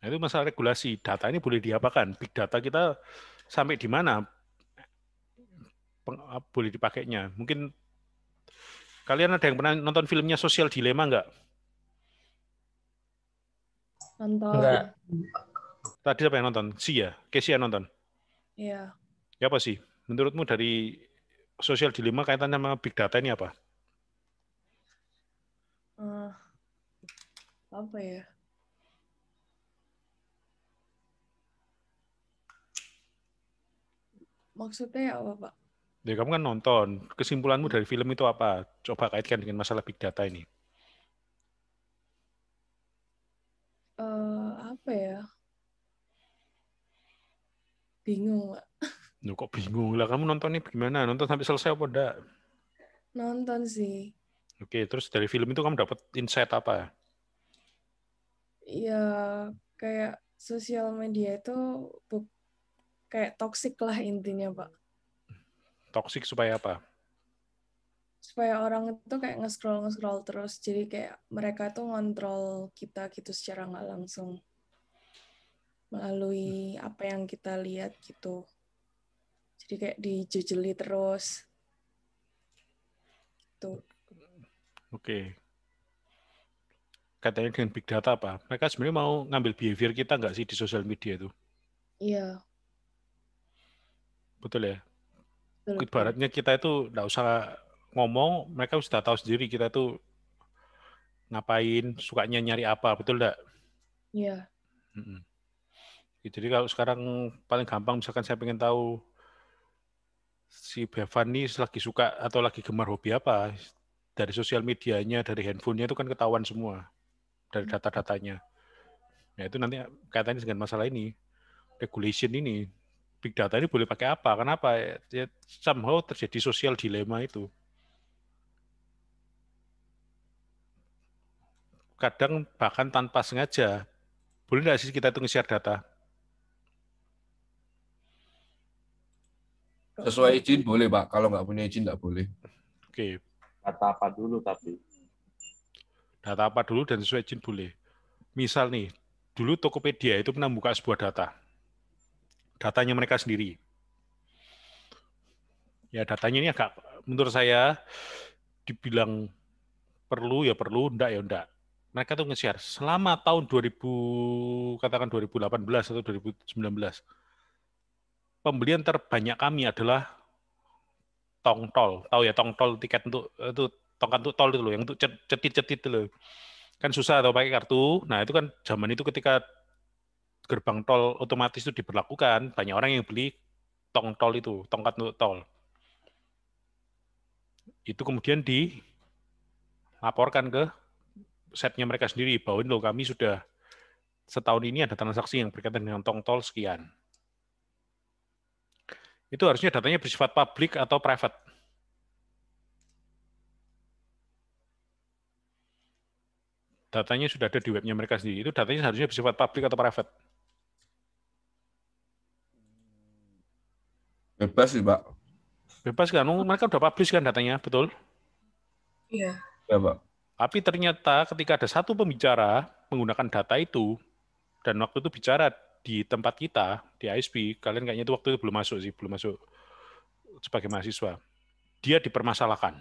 Nah, itu masalah regulasi. Data ini boleh diapakan? Big data kita sampai di mana Peng, boleh dipakainya? Mungkin kalian ada yang pernah nonton filmnya Social Dilemma enggak? Nonton. Enggak. Tadi siapa yang nonton? Si ya? Kesia nonton? Iya. Ya apa sih? Menurutmu dari sosial di lima kaitannya sama big data ini apa? Uh, apa ya? Maksudnya apa, Pak? Ya, kamu kan nonton. Kesimpulanmu dari film itu apa? Coba kaitkan dengan masalah big data ini. Uh, apa ya? Bingung, Pak lu kok bingung lah kamu nonton nih gimana? Nonton sampai selesai apa enggak? Nonton sih. Oke, terus dari film itu kamu dapat insight apa? Ya, kayak sosial media itu kayak toksik lah intinya, Pak. Toksik supaya apa? Supaya orang itu kayak nge-scroll nge-scroll terus, jadi kayak mereka tuh ngontrol kita gitu secara nggak langsung melalui apa yang kita lihat gitu di kayak dijejeli terus tuh oke okay. katanya dengan big data apa mereka sebenarnya mau ngambil behavior kita nggak sih di sosial media itu iya betul ya betul. ibaratnya kita itu nggak usah ngomong mereka sudah tahu sendiri kita itu ngapain sukanya nyari apa betul nggak iya mm -mm. Jadi kalau sekarang paling gampang misalkan saya pengen tahu si Bevan ini lagi suka atau lagi gemar hobi apa dari sosial medianya dari handphonenya itu kan ketahuan semua dari hmm. data-datanya nah itu nanti kaitannya dengan masalah ini regulation ini big data ini boleh pakai apa kenapa ya somehow terjadi sosial dilema itu kadang bahkan tanpa sengaja boleh nggak sih kita itu nge-share data Sesuai izin boleh, Pak. Kalau nggak punya izin nggak boleh. Oke. Data apa dulu tapi? Data apa dulu dan sesuai izin boleh. Misal nih, dulu Tokopedia itu pernah buka sebuah data. Datanya mereka sendiri. Ya, datanya ini agak menurut saya dibilang perlu ya perlu, ndak ya ndak. Mereka tuh nge-share selama tahun 2000 katakan 2018 atau 2019 pembelian terbanyak kami adalah tong tol. Tahu ya tong tol tiket untuk itu tongkat untuk tol itu loh, yang untuk cetit-cetit itu loh. Kan susah atau pakai kartu. Nah, itu kan zaman itu ketika gerbang tol otomatis itu diberlakukan, banyak orang yang beli tong tol itu, tongkat untuk tol. Itu kemudian dilaporkan ke setnya mereka sendiri bahwa ini loh kami sudah setahun ini ada transaksi yang berkaitan dengan tong tol sekian itu harusnya datanya bersifat publik atau private. Datanya sudah ada di webnya mereka sendiri. Itu datanya harusnya bersifat publik atau private. Bebas sih, Pak. Bebas kan? Oh, mereka udah publish kan datanya, betul? Iya. Ya, Pak. Tapi ternyata ketika ada satu pembicara menggunakan data itu, dan waktu itu bicara di tempat kita di ISP, kalian kayaknya itu waktu itu belum masuk sih, belum masuk sebagai mahasiswa. Dia dipermasalahkan.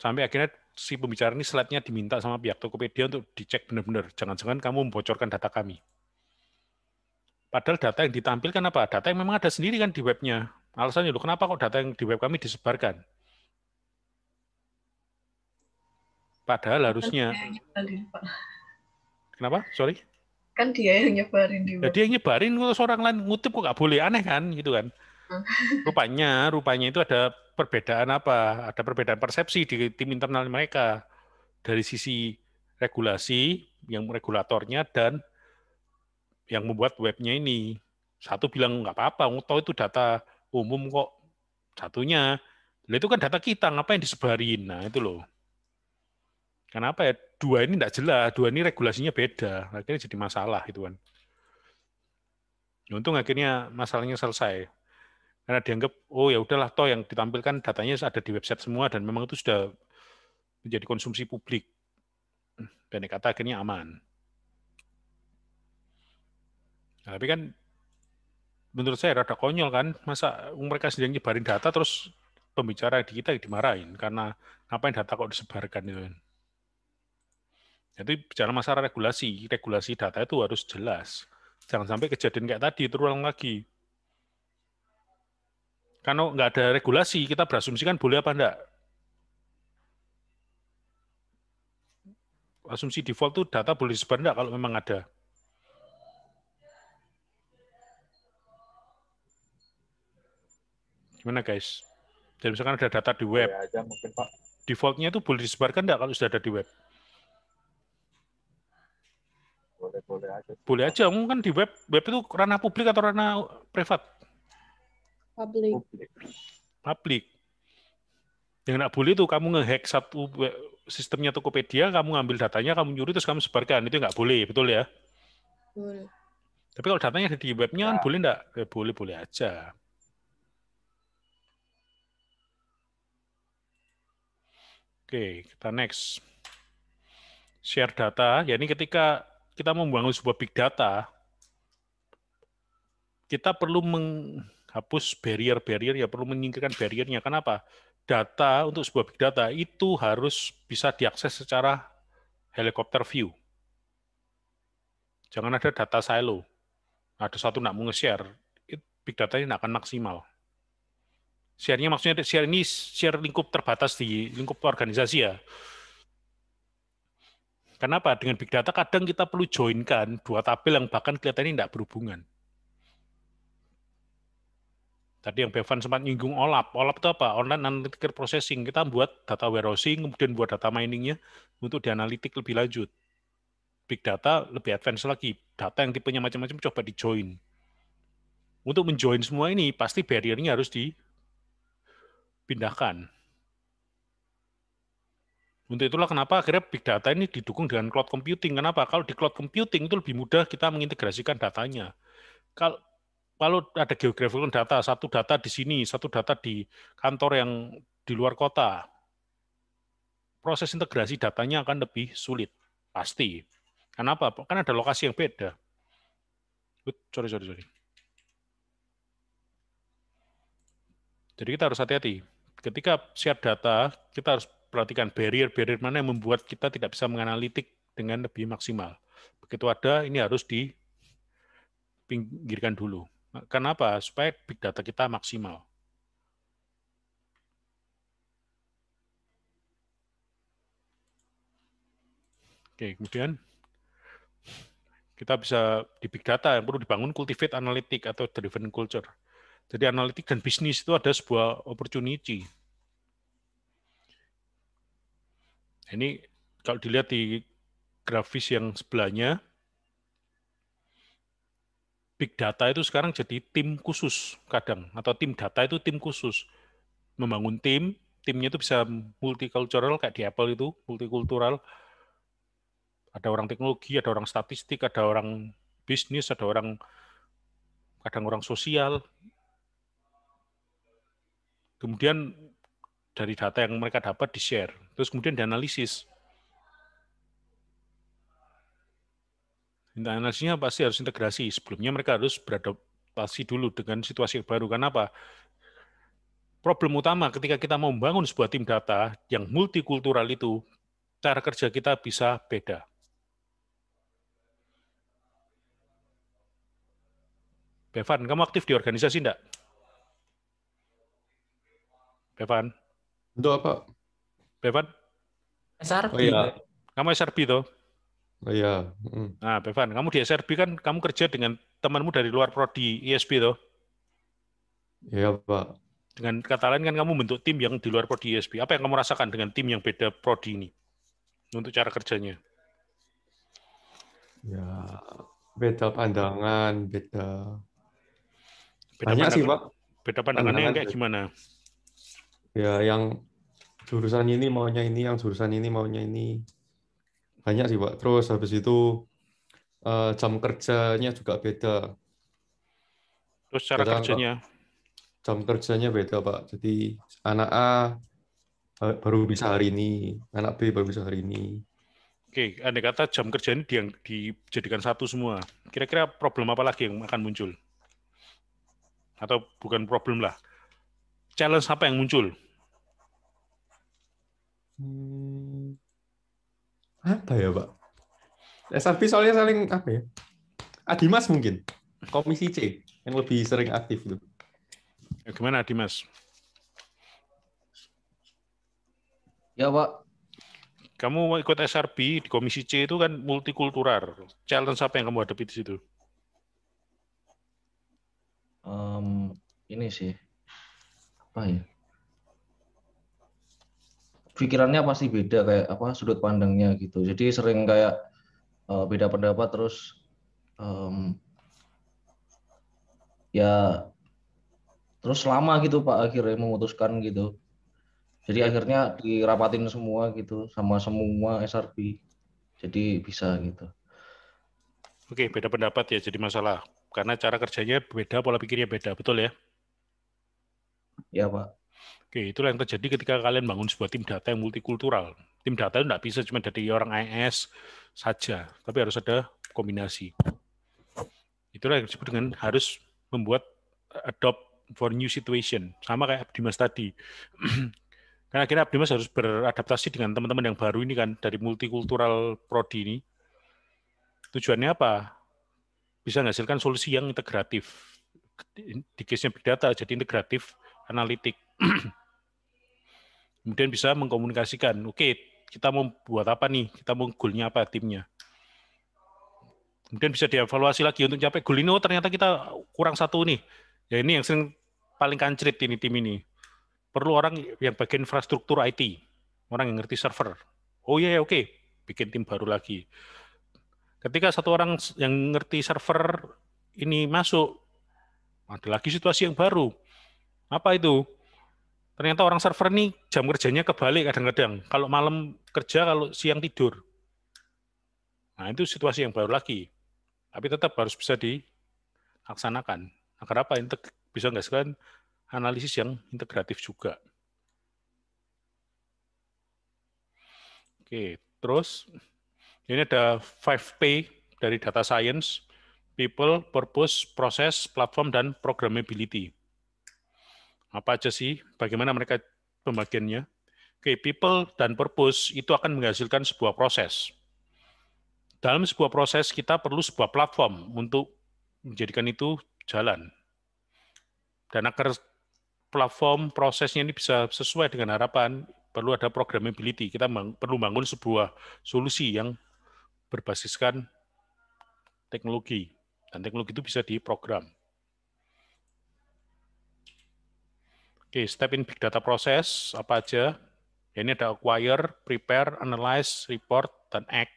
Sampai akhirnya si pembicara ini slide-nya diminta sama pihak Tokopedia untuk dicek benar-benar. Jangan-jangan kamu membocorkan data kami. Padahal data yang ditampilkan apa? Data yang memang ada sendiri kan di webnya. Alasannya lo kenapa kok data yang di web kami disebarkan? Padahal harusnya. Kenapa? Sorry. Kan dia yang nyebarin di. Ya, dia yang nyebarin kalau seorang lain ngutip kok nggak boleh aneh kan gitu kan. Hmm. Rupanya, rupanya itu ada perbedaan apa? Ada perbedaan persepsi di tim internal mereka dari sisi regulasi yang regulatornya dan yang membuat webnya ini. Satu bilang nggak apa-apa, tahu itu data umum kok. Satunya, itu kan data kita, ngapain disebarin? Nah itu loh. Karena apa ya? Dua ini tidak jelas, dua ini regulasinya beda, akhirnya jadi masalah itu kan. Ya, untung akhirnya masalahnya selesai. Karena dianggap oh ya udahlah toh yang ditampilkan datanya ada di website semua dan memang itu sudah menjadi konsumsi publik. Pendek kata akhirnya aman. Nah, tapi kan menurut saya rada konyol kan, masa mereka sedang nyebarin data terus pembicara di kita dimarahin karena apa yang data kok disebarkan itu kan. Jadi bicara masalah regulasi, regulasi data itu harus jelas. Jangan sampai kejadian kayak tadi terulang lagi. Karena nggak ada regulasi, kita berasumsikan boleh apa enggak. Asumsi default itu data boleh disebar enggak kalau memang ada. Gimana guys? Jadi misalkan ada data di web, defaultnya itu boleh disebarkan enggak kalau sudah ada di web? boleh boleh aja boleh aja kamu kan di web web itu ranah publik atau ranah privat publik publik yang nggak boleh itu kamu ngehack satu sistemnya Tokopedia kamu ngambil datanya kamu nyuri terus kamu sebarkan itu nggak boleh betul ya boleh tapi kalau datanya ada di webnya nah. kan boleh nggak? Ya, boleh boleh aja Oke, kita next. Share data. Ya ini ketika kita membangun sebuah big data, kita perlu menghapus barrier-barrier, ya perlu menyingkirkan barriernya. Kenapa? Data untuk sebuah big data itu harus bisa diakses secara helikopter view. Jangan ada data silo. Ada satu nak mau nge-share, big data ini akan maksimal. Share-nya maksudnya share ini share lingkup terbatas di lingkup organisasi ya. Kenapa? Dengan big data kadang kita perlu joinkan dua tabel yang bahkan kelihatannya tidak berhubungan. Tadi yang Bevan sempat nyinggung OLAP. OLAP itu apa? Online Analytical Processing. Kita buat data warehousing, kemudian buat data miningnya untuk dianalitik lebih lanjut. Big data lebih advance lagi. Data yang tipenya macam-macam coba di-join. Untuk menjoin semua ini, pasti barriernya harus dipindahkan untuk itulah kenapa akhirnya big data ini didukung dengan cloud computing. Kenapa? Kalau di cloud computing itu lebih mudah kita mengintegrasikan datanya. Kalau kalau ada geographical data, satu data di sini, satu data di kantor yang di luar kota, proses integrasi datanya akan lebih sulit, pasti. Kenapa? kan ada lokasi yang beda. Ups, sorry, sorry, sorry. Jadi kita harus hati-hati. Ketika siap data, kita harus perhatikan barrier-barrier mana yang membuat kita tidak bisa menganalitik dengan lebih maksimal. Begitu ada, ini harus dipinggirkan dulu. Nah, kenapa? Supaya big data kita maksimal. Oke, kemudian kita bisa di big data yang perlu dibangun cultivate analytic atau driven culture. Jadi analitik dan bisnis itu ada sebuah opportunity Ini kalau dilihat di grafis yang sebelahnya, big data itu sekarang jadi tim khusus kadang atau tim data itu tim khusus membangun tim timnya itu bisa multicultural kayak di Apple itu multikultural ada orang teknologi ada orang statistik ada orang bisnis ada orang kadang orang sosial kemudian dari data yang mereka dapat di-share, terus kemudian dianalisis. Analisisnya pasti harus integrasi. Sebelumnya mereka harus beradaptasi dulu dengan situasi yang baru. Karena apa? Problem utama ketika kita mau membangun sebuah tim data yang multikultural itu, cara kerja kita bisa beda. Bevan, kamu aktif di organisasi enggak? Bevan? Untuk apa? Bevan? SRP. Oh, iya. Kamu SRP toh? Oh, iya. Mm. Nah, Bevan, kamu di SRB kan kamu kerja dengan temanmu dari luar prodi ISB toh? Iya, Pak. Dengan kata lain kan kamu bentuk tim yang di luar prodi ISB. Apa yang kamu rasakan dengan tim yang beda prodi ini? Untuk cara kerjanya? Ya, beda pandangan, beda beda Banyak pandangan, sih, Pak. Beda pandangannya pandangan kayak gimana? Ya, yang jurusan ini maunya ini, yang jurusan ini maunya ini. Banyak sih, Pak. Terus habis itu uh, jam kerjanya juga beda. Terus cara Kita, kerjanya? Pak, jam kerjanya beda, Pak. Jadi anak A eh, baru bisa hari ini, anak B baru bisa hari ini. Oke, Anda kata jam kerja ini yang dijadikan satu semua, kira-kira problem apa lagi yang akan muncul? Atau bukan problem lah, challenge apa yang muncul Hmm, apa ya, Pak? SRB soalnya saling apa ya? Adimas mungkin. Komisi C yang lebih sering aktif itu. Ya, gimana Adimas? Ya, Pak. Kamu ikut SRB di Komisi C itu kan multikultural. Challenge apa yang kamu hadapi di situ? Um, ini sih apa ya? pikirannya pasti beda kayak apa sudut pandangnya gitu. Jadi sering kayak uh, beda pendapat terus um, ya terus lama gitu Pak akhirnya memutuskan gitu. Jadi akhirnya dirapatin semua gitu sama semua SRP. Jadi bisa gitu. Oke, beda pendapat ya jadi masalah. Karena cara kerjanya beda, pola pikirnya beda, betul ya? Ya, Pak. Oke, itulah yang terjadi ketika kalian bangun sebuah tim data yang multikultural. Tim data itu tidak bisa cuma dari orang IS saja, tapi harus ada kombinasi. Itulah yang disebut dengan harus membuat eh, adopt for new situation. Sama kayak Abdimas tadi. Karena akhirnya Abdimas harus beradaptasi dengan teman-teman yang baru ini kan, dari multikultural prodi ini. Tujuannya apa? Bisa menghasilkan solusi yang integratif. Di case-nya big data, jadi integratif, analitik Kemudian bisa mengkomunikasikan, oke, okay, kita mau buat apa nih? Kita mau goalnya apa timnya? Kemudian bisa dievaluasi lagi untuk capai goal ini, oh ternyata kita kurang satu nih. Ya ini yang sering paling kancrit ini tim ini. Perlu orang yang bagian infrastruktur IT, orang yang ngerti server. Oh iya, yeah, oke, okay. bikin tim baru lagi. Ketika satu orang yang ngerti server ini masuk, ada lagi situasi yang baru. Apa itu? ternyata orang server nih jam kerjanya kebalik kadang-kadang. Kalau malam kerja, kalau siang tidur. Nah, itu situasi yang baru lagi. Tapi tetap harus bisa dilaksanakan. Agar apa? Bisa nggak sekalian analisis yang integratif juga. Oke, terus ini ada 5P dari data science, people, purpose, process, platform, dan programmability. Apa aja sih? Bagaimana mereka pembagiannya? Oke, okay, people dan purpose itu akan menghasilkan sebuah proses. Dalam sebuah proses kita perlu sebuah platform untuk menjadikan itu jalan. Dan agar platform prosesnya ini bisa sesuai dengan harapan, perlu ada programmability. Kita perlu bangun sebuah solusi yang berbasiskan teknologi. Dan teknologi itu bisa diprogram. Oke, okay, step in big data proses apa aja? Ya, ini ada acquire, prepare, analyze, report, dan act.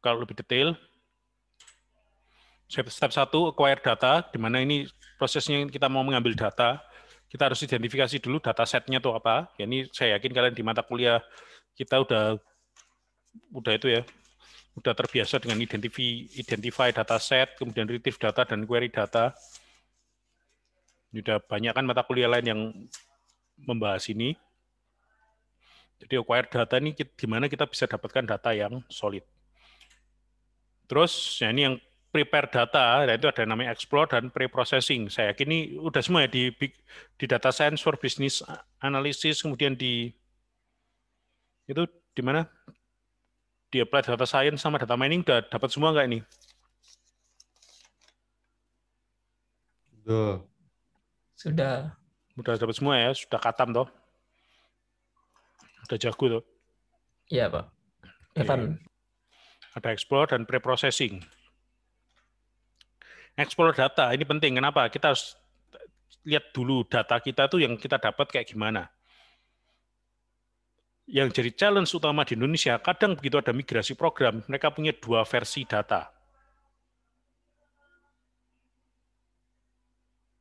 Kalau lebih detail, step satu acquire data, di mana ini prosesnya kita mau mengambil data, kita harus identifikasi dulu data setnya itu apa. Ya, ini saya yakin kalian di mata kuliah kita udah udah itu ya, udah terbiasa dengan identify, identify data set, kemudian retrieve data dan query data. Sudah banyak kan mata kuliah lain yang membahas ini. Jadi acquire data ini gimana kita bisa dapatkan data yang solid. Terus ya ini yang prepare data, nah itu ada yang namanya explore dan pre-processing. Saya yakin ini udah semua ya di, di data science for business analysis, kemudian di itu di mana? Di apply data science sama data mining udah dapat semua nggak ini? Duh. Sudah. Sudah dapat semua ya, sudah katam toh. Sudah jago toh. Iya, Pak. Iya. Evan. Ada explore dan preprocessing. Explore data, ini penting. Kenapa? Kita harus lihat dulu data kita tuh yang kita dapat kayak gimana yang jadi challenge utama di Indonesia, kadang begitu ada migrasi program, mereka punya dua versi data.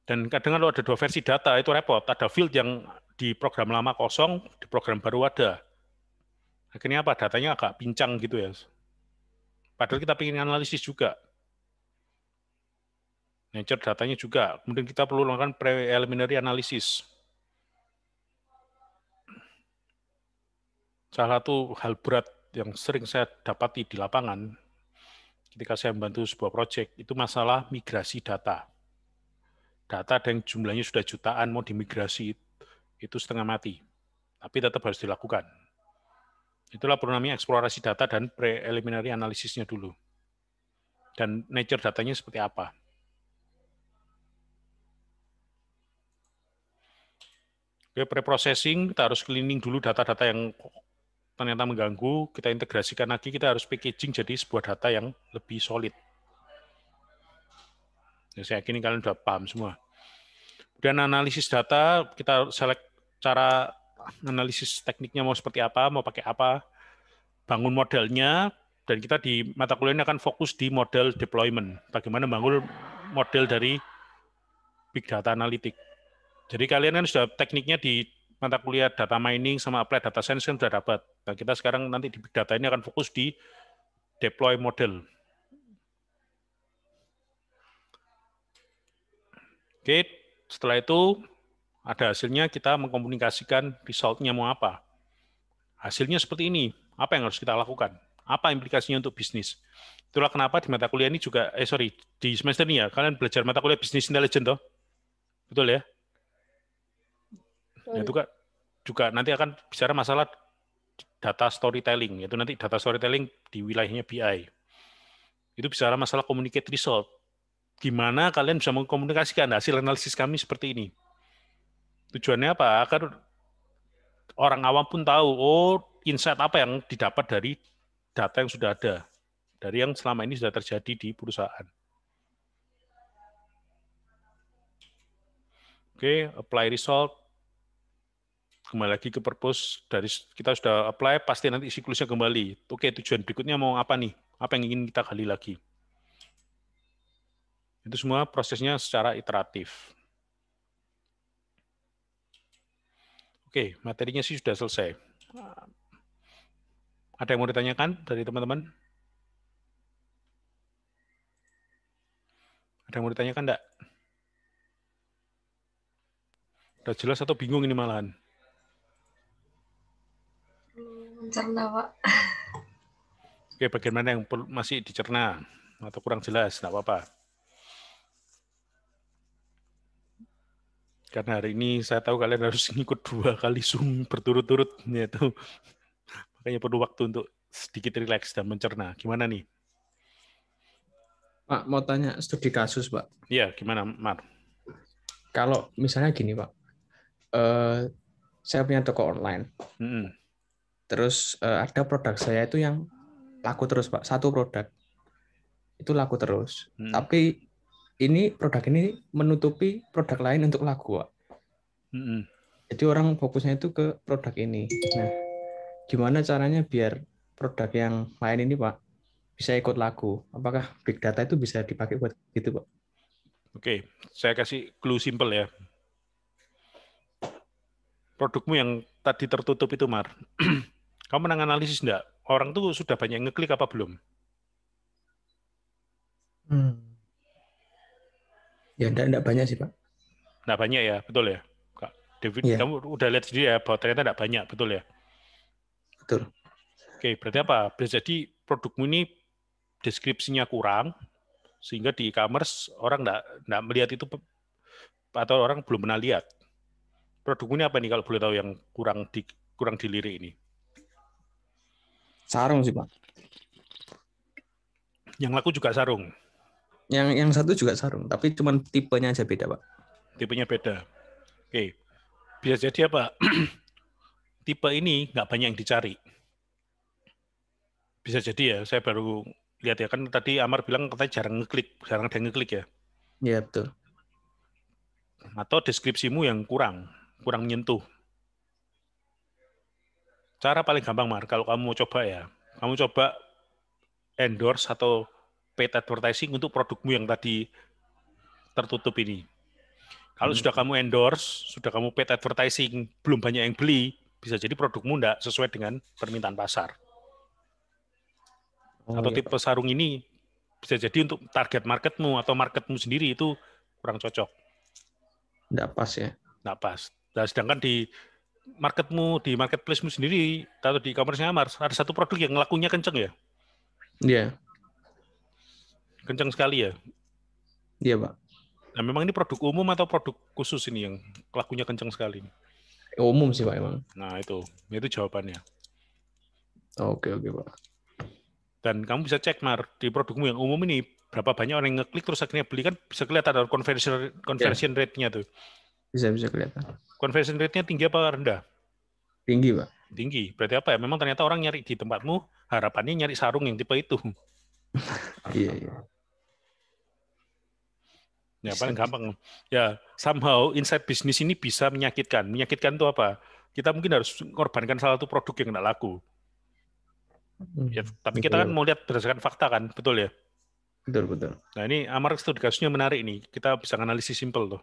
Dan kadang kalau ada dua versi data itu repot. Ada field yang di program lama kosong, di program baru ada. Akhirnya apa? Datanya agak pincang gitu ya. Padahal kita ingin analisis juga. Nature datanya juga. Kemudian kita perlu lakukan preliminary analisis. Salah satu hal berat yang sering saya dapati di lapangan ketika saya membantu sebuah proyek itu masalah migrasi data data yang jumlahnya sudah jutaan mau dimigrasi itu setengah mati. Tapi tetap harus dilakukan. Itulah perlu namanya eksplorasi data dan preliminary analisisnya dulu. Dan nature datanya seperti apa. Oke, preprocessing kita harus cleaning dulu data-data yang ternyata mengganggu, kita integrasikan lagi, kita harus packaging jadi sebuah data yang lebih solid. Saya yakin kalian sudah paham semua. Kemudian analisis data, kita select cara analisis tekniknya mau seperti apa, mau pakai apa, bangun modelnya, dan kita di mata kuliah ini akan fokus di model deployment. Bagaimana bangun model dari big data analitik. Jadi kalian kan sudah tekniknya di mata kuliah data mining sama applied data science kan sudah dapat. Nah, kita sekarang nanti di big data ini akan fokus di deploy model. Oke, setelah itu ada hasilnya kita mengkomunikasikan resultnya mau apa. Hasilnya seperti ini, apa yang harus kita lakukan? Apa implikasinya untuk bisnis? Itulah kenapa di mata kuliah ini juga, eh sorry, di semester ini ya, kalian belajar mata kuliah bisnis intelligence toh? Betul ya? ya itu kan juga nanti akan bicara masalah data storytelling, yaitu nanti data storytelling di wilayahnya BI. Itu bicara masalah communicate result, gimana kalian bisa mengkomunikasikan hasil analisis kami seperti ini. Tujuannya apa? Agar orang awam pun tahu, oh insight apa yang didapat dari data yang sudah ada, dari yang selama ini sudah terjadi di perusahaan. Oke, okay, apply result. Kembali lagi ke purpose dari kita sudah apply, pasti nanti siklusnya kembali. Oke, okay, tujuan berikutnya mau apa nih? Apa yang ingin kita gali lagi? Itu semua prosesnya secara iteratif. Oke, materinya sih sudah selesai. Ada yang mau ditanyakan dari teman-teman? Ada yang mau ditanyakan enggak? Sudah jelas atau bingung ini malahan? Mencerna, Pak. Oke, bagaimana yang masih dicerna atau kurang jelas? Enggak apa-apa. karena hari ini saya tahu kalian harus ngikut dua kali Zoom berturut-turut yaitu makanya perlu waktu untuk sedikit rileks dan mencerna. Gimana nih? Pak, mau tanya studi kasus, Pak. Iya, gimana, Mar? Kalau misalnya gini, Pak. Uh, saya punya toko online. Mm -hmm. Terus uh, ada produk saya itu yang laku terus, Pak. Satu produk. Itu laku terus. -hmm. Tapi ini produk ini menutupi produk lain untuk lagu Mm -hmm. Jadi orang fokusnya itu ke produk ini. Nah, gimana caranya biar produk yang lain ini Pak bisa ikut lagu? Apakah big data itu bisa dipakai buat gitu Pak? Oke, saya kasih clue simple ya. Produkmu yang tadi tertutup itu Mar. Kamu menang analisis enggak? Orang tuh sudah banyak ngeklik apa belum? Hmm. Ya, enggak, enggak banyak sih, Pak. Enggak banyak ya, betul ya? Kak David, ya. kamu udah lihat sendiri ya bahwa ternyata enggak banyak, betul ya? Betul. Oke, berarti apa? Jadi produkmu ini deskripsinya kurang, sehingga di e-commerce orang enggak, enggak melihat itu atau orang belum pernah lihat. Produkmu ini apa nih kalau boleh tahu yang kurang di kurang dilirik ini? Sarung sih, Pak. Yang laku juga sarung yang yang satu juga sarung, tapi cuma tipenya aja beda, Pak. Tipenya beda. Oke. Bisa jadi apa? Tipe ini nggak banyak yang dicari. Bisa jadi ya, saya baru lihat ya kan tadi Amar bilang katanya jarang ngeklik, jarang ada yang ngeklik ya. Iya, betul. Atau deskripsimu yang kurang, kurang menyentuh. Cara paling gampang, Mar, kalau kamu coba ya, kamu coba endorse atau paid advertising untuk produkmu yang tadi tertutup ini. Kalau hmm. sudah kamu endorse, sudah kamu paid advertising, belum banyak yang beli, bisa jadi produkmu tidak sesuai dengan permintaan pasar. Oh, atau iya, tipe sarung ini bisa jadi untuk target marketmu atau marketmu sendiri itu kurang cocok. Tidak pas ya? Tidak pas. Nah, sedangkan di marketmu, di marketplacemu sendiri, atau di e-commerce harus ada satu produk yang ngelakunya kenceng ya? Iya. Yeah. Kencang sekali ya? Iya, Pak. Nah, memang ini produk umum atau produk khusus ini yang lakunya kencang sekali? Umum sih, Pak, emang. Nah, itu. Itu jawabannya. Oke, oke, Pak. Dan kamu bisa cek, Mar, di produkmu yang umum ini, berapa banyak orang yang ngeklik terus akhirnya beli kan bisa kelihatan ada conversion, conversion yeah. rate-nya tuh. Bisa, bisa kelihatan. Conversion rate-nya tinggi apa rendah? Tinggi, Pak. Tinggi. Berarti apa ya? Memang ternyata orang nyari di tempatmu harapannya nyari sarung yang tipe itu. Iya, iya. Ya paling gitu. gampang. Ya somehow inside bisnis ini bisa menyakitkan. Menyakitkan itu apa? Kita mungkin harus mengorbankan salah satu produk yang tidak laku. Hmm, ya, tapi kita kan mau lihat berdasarkan fakta kan, betul ya? Betul betul. Nah ini Amar studi kasusnya menarik nih. Kita bisa analisis simpel tuh.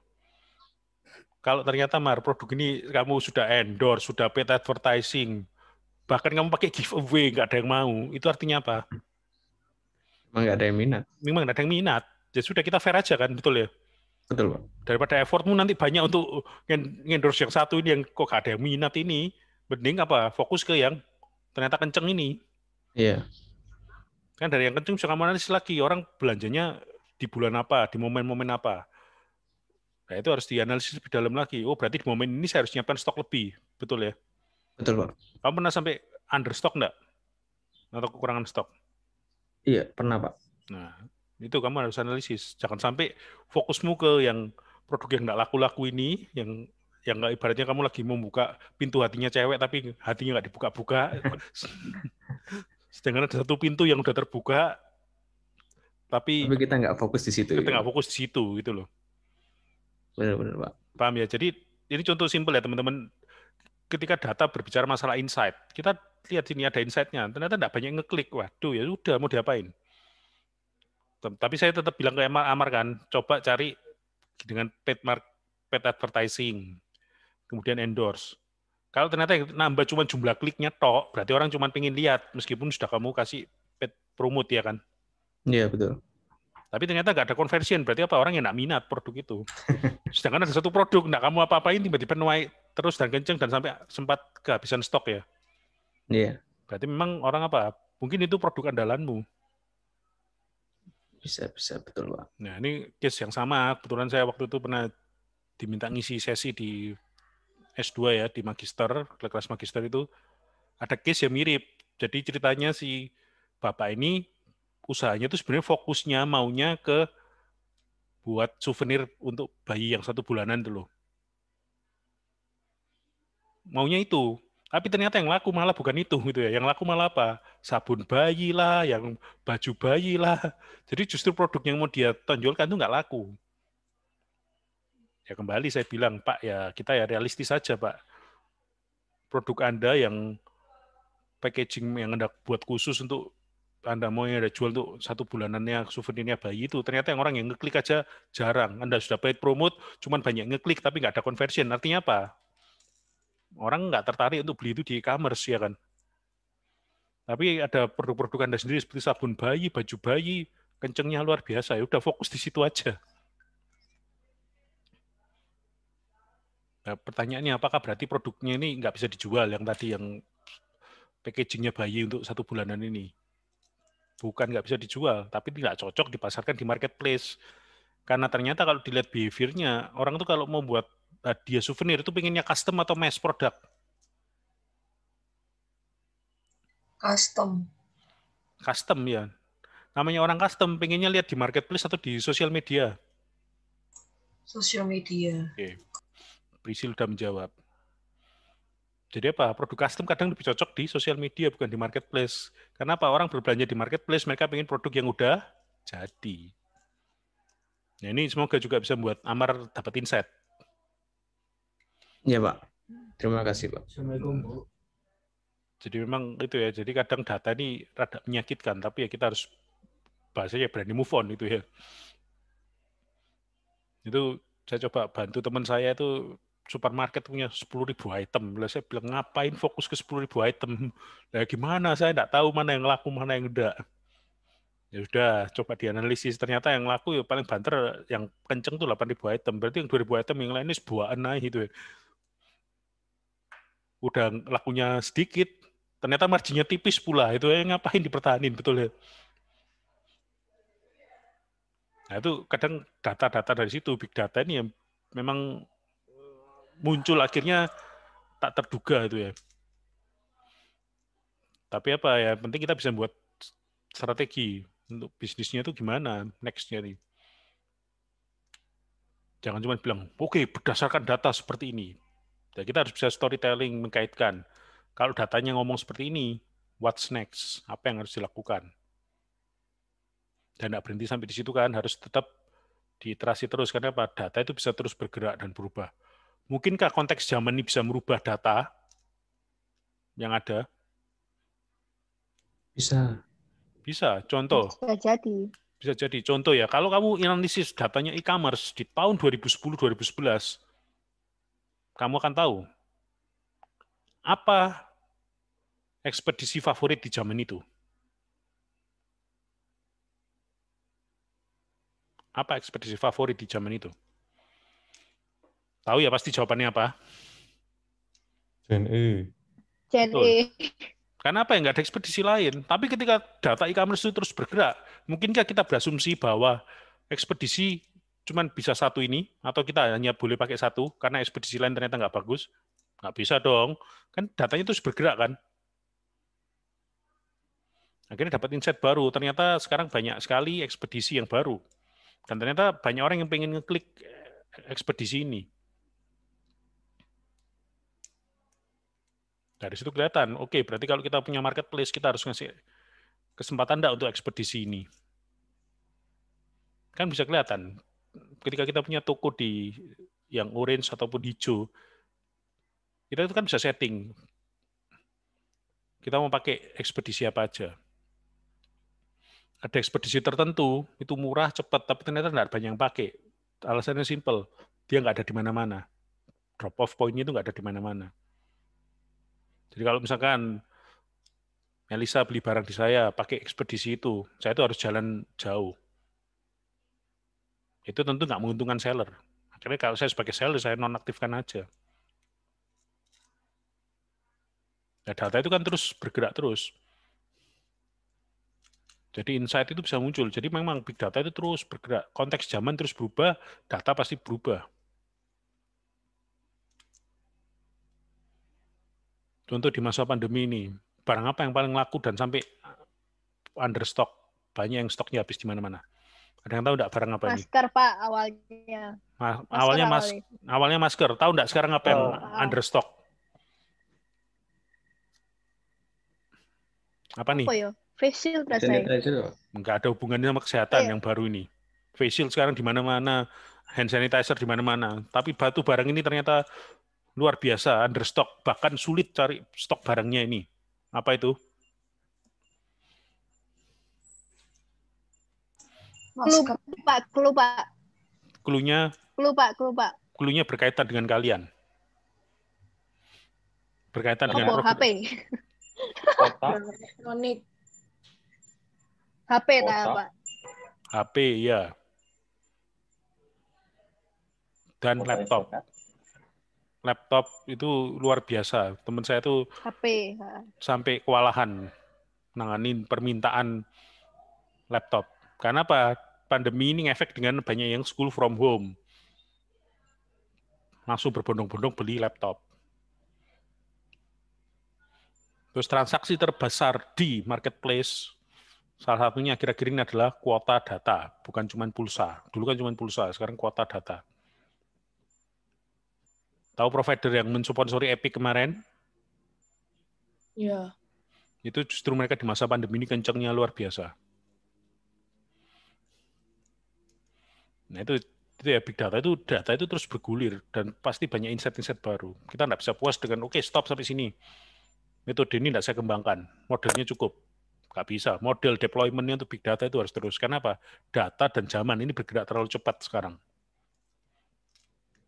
Kalau ternyata Mar produk ini kamu sudah endorse, sudah paid advertising, bahkan kamu pakai giveaway nggak ada yang mau, itu artinya apa? Memang nggak ada yang minat. Memang nggak ada yang minat ya sudah kita fair aja kan, betul ya? Betul, Pak. Daripada effortmu nanti banyak untuk endorse yang satu ini yang kok gak ada minat ini, mending apa? Fokus ke yang ternyata kenceng ini. Iya. Kan dari yang kenceng bisa kamu analisis lagi orang belanjanya di bulan apa, di momen-momen apa. Nah, itu harus dianalisis lebih dalam lagi. Oh, berarti di momen ini saya harus nyiapkan stok lebih. Betul ya? Betul, Pak. Kamu pernah sampai understock enggak? Atau kekurangan stok? Iya, pernah, Pak. Nah, itu kamu harus analisis. Jangan sampai fokusmu ke yang produk yang nggak laku-laku ini, yang yang nggak ibaratnya kamu lagi membuka pintu hatinya cewek tapi hatinya nggak dibuka-buka. Sedangkan ada satu pintu yang udah terbuka, tapi, tapi kita nggak fokus di situ. Kita ya? nggak ya? fokus di situ gitu loh. Benar-benar pak. Paham ya. Jadi ini contoh simpel ya teman-teman. Ketika data berbicara masalah insight, kita lihat sini ada insightnya. Ternyata nggak banyak ngeklik. Waduh ya udah mau diapain? Tapi saya tetap bilang ke Amar, Amar kan, coba cari dengan paid mark, paid advertising, kemudian endorse. Kalau ternyata nambah cuma jumlah kliknya tok, berarti orang cuma pengen lihat meskipun sudah kamu kasih paid promote ya kan? Iya betul. Tapi ternyata nggak ada conversion, berarti apa orang yang nggak minat produk itu. Sedangkan ada satu produk, nggak kamu apa-apain tiba-tiba nuai terus dan kenceng dan sampai sempat kehabisan stok ya. Iya. Berarti memang orang apa? Mungkin itu produk andalanmu bisa bisa betul pak. Nah ini case yang sama. Kebetulan saya waktu itu pernah diminta ngisi sesi di S2 ya di magister kelas magister itu ada case yang mirip. Jadi ceritanya si bapak ini usahanya itu sebenarnya fokusnya maunya ke buat souvenir untuk bayi yang satu bulanan dulu. Maunya itu, tapi ternyata yang laku malah bukan itu gitu ya. Yang laku malah apa? Sabun bayi lah, yang baju bayi lah. Jadi justru produk yang mau dia tonjolkan itu nggak laku. Ya kembali saya bilang, Pak, ya kita ya realistis saja, Pak. Produk Anda yang packaging yang Anda buat khusus untuk anda mau yang ada jual untuk satu bulanannya souvenirnya bayi itu ternyata yang orang yang ngeklik aja jarang. Anda sudah paid promote, cuman banyak ngeklik tapi nggak ada conversion. Artinya apa? Orang nggak tertarik untuk beli itu di e-commerce ya kan. Tapi ada produk-produk Anda sendiri seperti sabun bayi, baju bayi, kencengnya luar biasa. Ya udah fokus di situ aja. Nah, pertanyaannya apakah berarti produknya ini nggak bisa dijual yang tadi yang packagingnya bayi untuk satu bulanan ini? Bukan nggak bisa dijual, tapi tidak cocok dipasarkan di marketplace. Karena ternyata kalau dilihat behaviornya, orang itu kalau mau buat hadiah souvenir itu pengennya custom atau mass product? Custom. Custom ya. Namanya orang custom pengennya lihat di marketplace atau di sosial media? Sosial media. Oke. Prisil sudah menjawab. Jadi apa? Produk custom kadang lebih cocok di sosial media bukan di marketplace. Karena apa? Orang berbelanja di marketplace, mereka pengen produk yang udah jadi. Nah, ini semoga juga bisa buat Amar dapat insight. Ya Pak. Terima kasih Pak. Assalamualaikum Bu. Jadi memang itu ya. Jadi kadang data ini rada menyakitkan, tapi ya kita harus bahasanya ya berani move on itu ya. Itu saya coba bantu teman saya itu supermarket punya 10.000 item. Lalu saya bilang, ngapain fokus ke 10.000 item? Nah, gimana? Saya nggak tahu mana yang laku, mana yang enggak. Ya sudah, coba dianalisis. Ternyata yang laku ya paling banter, yang kenceng tuh 8.000 item. Berarti yang 2.000 item, yang lain ini sebuah aneh gitu ya udah lakunya sedikit, ternyata marginnya tipis pula. Itu yang ngapain dipertahanin betul ya? Nah itu kadang data-data dari situ, big data ini yang memang muncul akhirnya tak terduga itu ya. Tapi apa ya, penting kita bisa buat strategi untuk bisnisnya itu gimana nextnya nih. Jangan cuma bilang, oke okay, berdasarkan data seperti ini, dan kita harus bisa storytelling mengkaitkan. Kalau datanya ngomong seperti ini, what's next? Apa yang harus dilakukan? Dan tidak berhenti sampai di situ kan, harus tetap diiterasi terus. Karena apa? Data itu bisa terus bergerak dan berubah. Mungkinkah konteks zaman ini bisa merubah data yang ada? Bisa. Bisa. Contoh. Bisa jadi. Bisa jadi. Contoh ya, kalau kamu analisis datanya e-commerce di tahun 2010-2011, kamu akan tahu apa ekspedisi favorit di zaman itu. Apa ekspedisi favorit di zaman itu? Tahu ya pasti jawabannya apa? JNE. E. Karena apa ya nggak ada ekspedisi lain. Tapi ketika data e-commerce itu terus bergerak, mungkinkah kita berasumsi bahwa ekspedisi cuman bisa satu ini atau kita hanya boleh pakai satu karena ekspedisi lain ternyata nggak bagus nggak bisa dong kan datanya terus bergerak kan akhirnya dapat insight baru ternyata sekarang banyak sekali ekspedisi yang baru dan ternyata banyak orang yang pengen ngeklik eh, ekspedisi ini dari situ kelihatan oke berarti kalau kita punya marketplace kita harus ngasih kesempatan enggak untuk ekspedisi ini kan bisa kelihatan ketika kita punya toko di yang orange ataupun hijau, kita itu kan bisa setting. Kita mau pakai ekspedisi apa aja. Ada ekspedisi tertentu, itu murah, cepat, tapi ternyata nggak banyak yang pakai. Alasannya simple, dia nggak ada di mana-mana. Drop off point-nya itu nggak ada di mana-mana. Jadi kalau misalkan Melisa beli barang di saya, pakai ekspedisi itu, saya itu harus jalan jauh itu tentu nggak menguntungkan seller. Akhirnya kalau saya sebagai seller, saya nonaktifkan aja. Ya, data itu kan terus bergerak terus. Jadi insight itu bisa muncul. Jadi memang big data itu terus bergerak. Konteks zaman terus berubah, data pasti berubah. Contoh di masa pandemi ini, barang apa yang paling laku dan sampai understock? Banyak yang stoknya habis di mana-mana. Ada yang tahu enggak barang apa masker, ini? Masker Pak awalnya. Ma masker awalnya mas awalnya. awalnya masker. Tahu enggak sekarang apa yang oh, understock? Apa, nih? Apa ya? Face shield rasanya. Nggak ada hubungannya sama kesehatan yeah. yang baru ini. Face shield sekarang di mana-mana, hand sanitizer di mana-mana. Tapi batu barang ini ternyata luar biasa understock bahkan sulit cari stok barangnya ini apa itu Kelupa, kelupa, kelupa. Klunya? Kelupa, kelupa. Klunya berkaitan dengan kalian. Berkaitan oh, dengan produk. HP. Elektronik. HP tak apa Pak. HP, ya. Dan Kota. laptop. Laptop itu luar biasa. Teman saya itu HP. sampai kewalahan nanganin permintaan laptop. Karena apa? pandemi ini efek dengan banyak yang school from home. Langsung berbondong-bondong beli laptop. Terus transaksi terbesar di marketplace salah satunya akhir-akhir ini adalah kuota data, bukan cuma pulsa. Dulu kan cuma pulsa, sekarang kuota data. Tahu provider yang mensponsori Epic kemarin? Iya. Itu justru mereka di masa pandemi ini kencangnya luar biasa. Nah itu itu ya big data itu data itu terus bergulir dan pasti banyak insight-insight baru. Kita tidak bisa puas dengan oke okay, stop sampai sini. Metode ini nggak saya kembangkan, modelnya cukup. Nggak bisa. Model deploymentnya untuk big data itu harus terus. Kenapa? Data dan zaman ini bergerak terlalu cepat sekarang.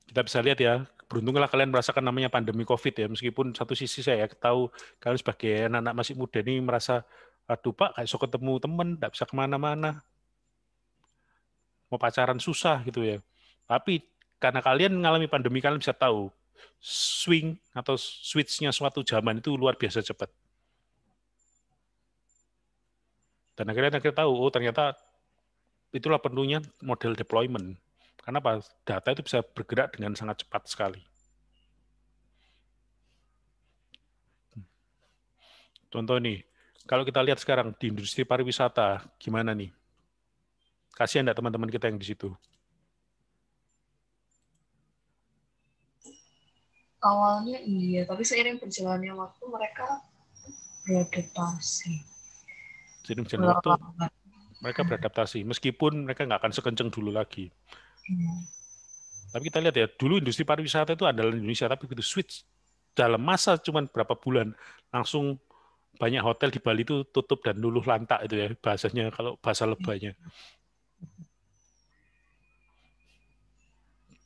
Kita bisa lihat ya, beruntunglah kalian merasakan namanya pandemi COVID ya, meskipun satu sisi saya tahu kalian sebagai anak-anak masih muda ini merasa, aduh Pak, kayak so ketemu teman, nggak bisa kemana-mana mau pacaran susah gitu ya. Tapi karena kalian mengalami pandemi, kalian bisa tahu swing atau switch-nya suatu zaman itu luar biasa cepat. Dan akhirnya akhirnya tahu, oh ternyata itulah perlunya model deployment. Karena apa? Data itu bisa bergerak dengan sangat cepat sekali. Contoh nih, kalau kita lihat sekarang di industri pariwisata, gimana nih? Kasihan enggak teman-teman kita yang di situ? Awalnya iya, tapi seiring berjalannya waktu mereka beradaptasi. Seiring berjalannya waktu mereka beradaptasi, meskipun mereka nggak akan sekenceng dulu lagi. Iya. Tapi kita lihat ya, dulu industri pariwisata itu adalah Indonesia, tapi begitu switch dalam masa cuma berapa bulan langsung banyak hotel di Bali itu tutup dan luluh lantak itu ya bahasanya kalau bahasa lebaynya.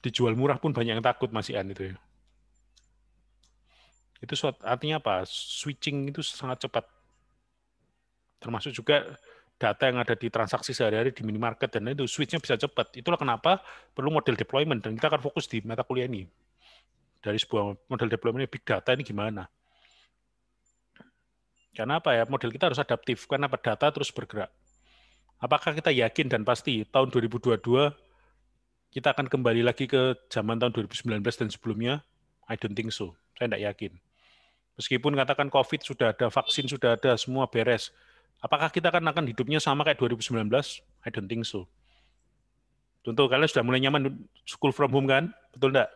dijual murah pun banyak yang takut masih Ian itu ya. Itu artinya apa? Switching itu sangat cepat. Termasuk juga data yang ada di transaksi sehari-hari di minimarket dan itu switchnya bisa cepat. Itulah kenapa perlu model deployment dan kita akan fokus di mata kuliah ini dari sebuah model deployment big data ini gimana. Karena apa ya model kita harus adaptif karena data terus bergerak. Apakah kita yakin dan pasti tahun 2022 kita akan kembali lagi ke zaman tahun 2019 dan sebelumnya? I don't think so. Saya tidak yakin. Meskipun katakan COVID sudah ada, vaksin sudah ada, semua beres. Apakah kita akan akan hidupnya sama kayak 2019? I don't think so. Tentu kalian sudah mulai nyaman school from home kan? Betul enggak?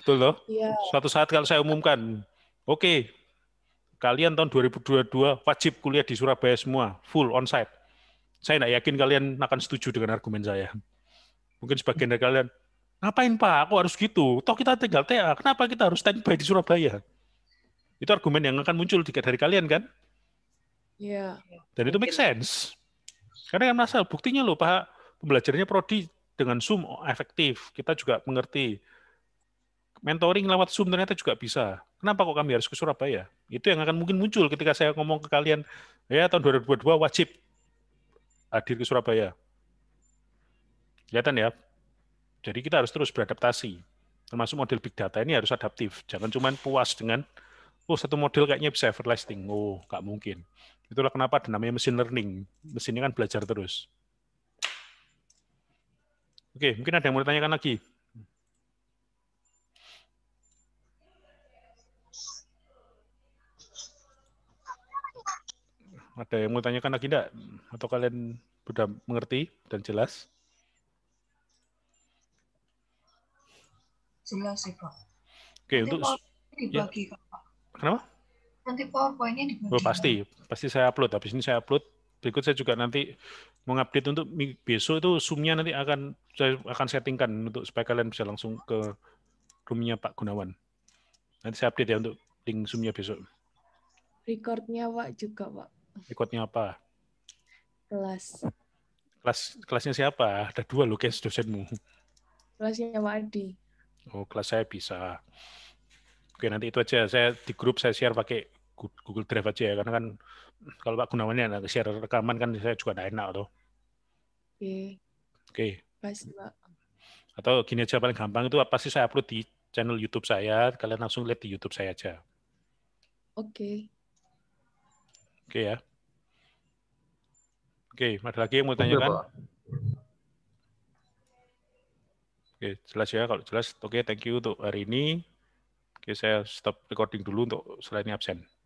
Betul loh? Yeah. Suatu saat kalau saya umumkan, oke, okay, kalian tahun 2022 wajib kuliah di Surabaya semua, full on-site saya tidak yakin kalian akan setuju dengan argumen saya. Mungkin sebagian dari kalian, ngapain Pak, aku harus gitu? Toh kita tinggal TA, kenapa kita harus standby di Surabaya? Itu argumen yang akan muncul dari kalian kan? Iya. Dan itu make sense. Karena yang merasa buktinya loh Pak, pembelajarannya prodi dengan Zoom oh, efektif. Kita juga mengerti mentoring lewat Zoom ternyata juga bisa. Kenapa kok kami harus ke Surabaya? Itu yang akan mungkin muncul ketika saya ngomong ke kalian, ya tahun 2022 wajib hadir ke Surabaya. Kelihatan ya? Jadi kita harus terus beradaptasi. Termasuk model big data ini harus adaptif. Jangan cuma puas dengan, oh satu model kayaknya bisa everlasting. Oh, nggak mungkin. Itulah kenapa ada namanya mesin learning. Mesinnya kan belajar terus. Oke, mungkin ada yang mau ditanyakan lagi. Ada yang mau tanyakan lagi enggak? Atau kalian sudah mengerti dan jelas? Jelas sih, Pak. Oke, Nanti untuk ya. dibagi, ya. Pak. Kenapa? Nanti PowerPoint-nya dibagi. Oh, pasti, pasti saya upload. Habis ini saya upload. Berikut saya juga nanti mengupdate untuk besok itu sumnya nanti akan saya akan settingkan untuk supaya kalian bisa langsung ke roomnya Pak Gunawan. Nanti saya update ya untuk link zoomnya besok. Recordnya pak juga Pak. Ikutnya apa? Kelas. Kelas kelasnya siapa? Ada dua loh guys dosenmu. Kelasnya Pak Adi. Oh, kelas saya bisa. Oke, nanti itu aja. Saya di grup saya share pakai Google Drive aja ya, karena kan kalau Pak Gunawan yang share rekaman kan saya juga tidak enak tuh. Oke. Oke. Pak. Atau gini aja paling gampang itu apa sih? saya upload di channel YouTube saya, kalian langsung lihat di YouTube saya aja. Oke. Okay. Oke ya. Oke, ada lagi yang mau tanya kan? Oke, jelas ya. Kalau jelas, oke, thank you untuk hari ini. Oke, saya stop recording dulu untuk selain absen.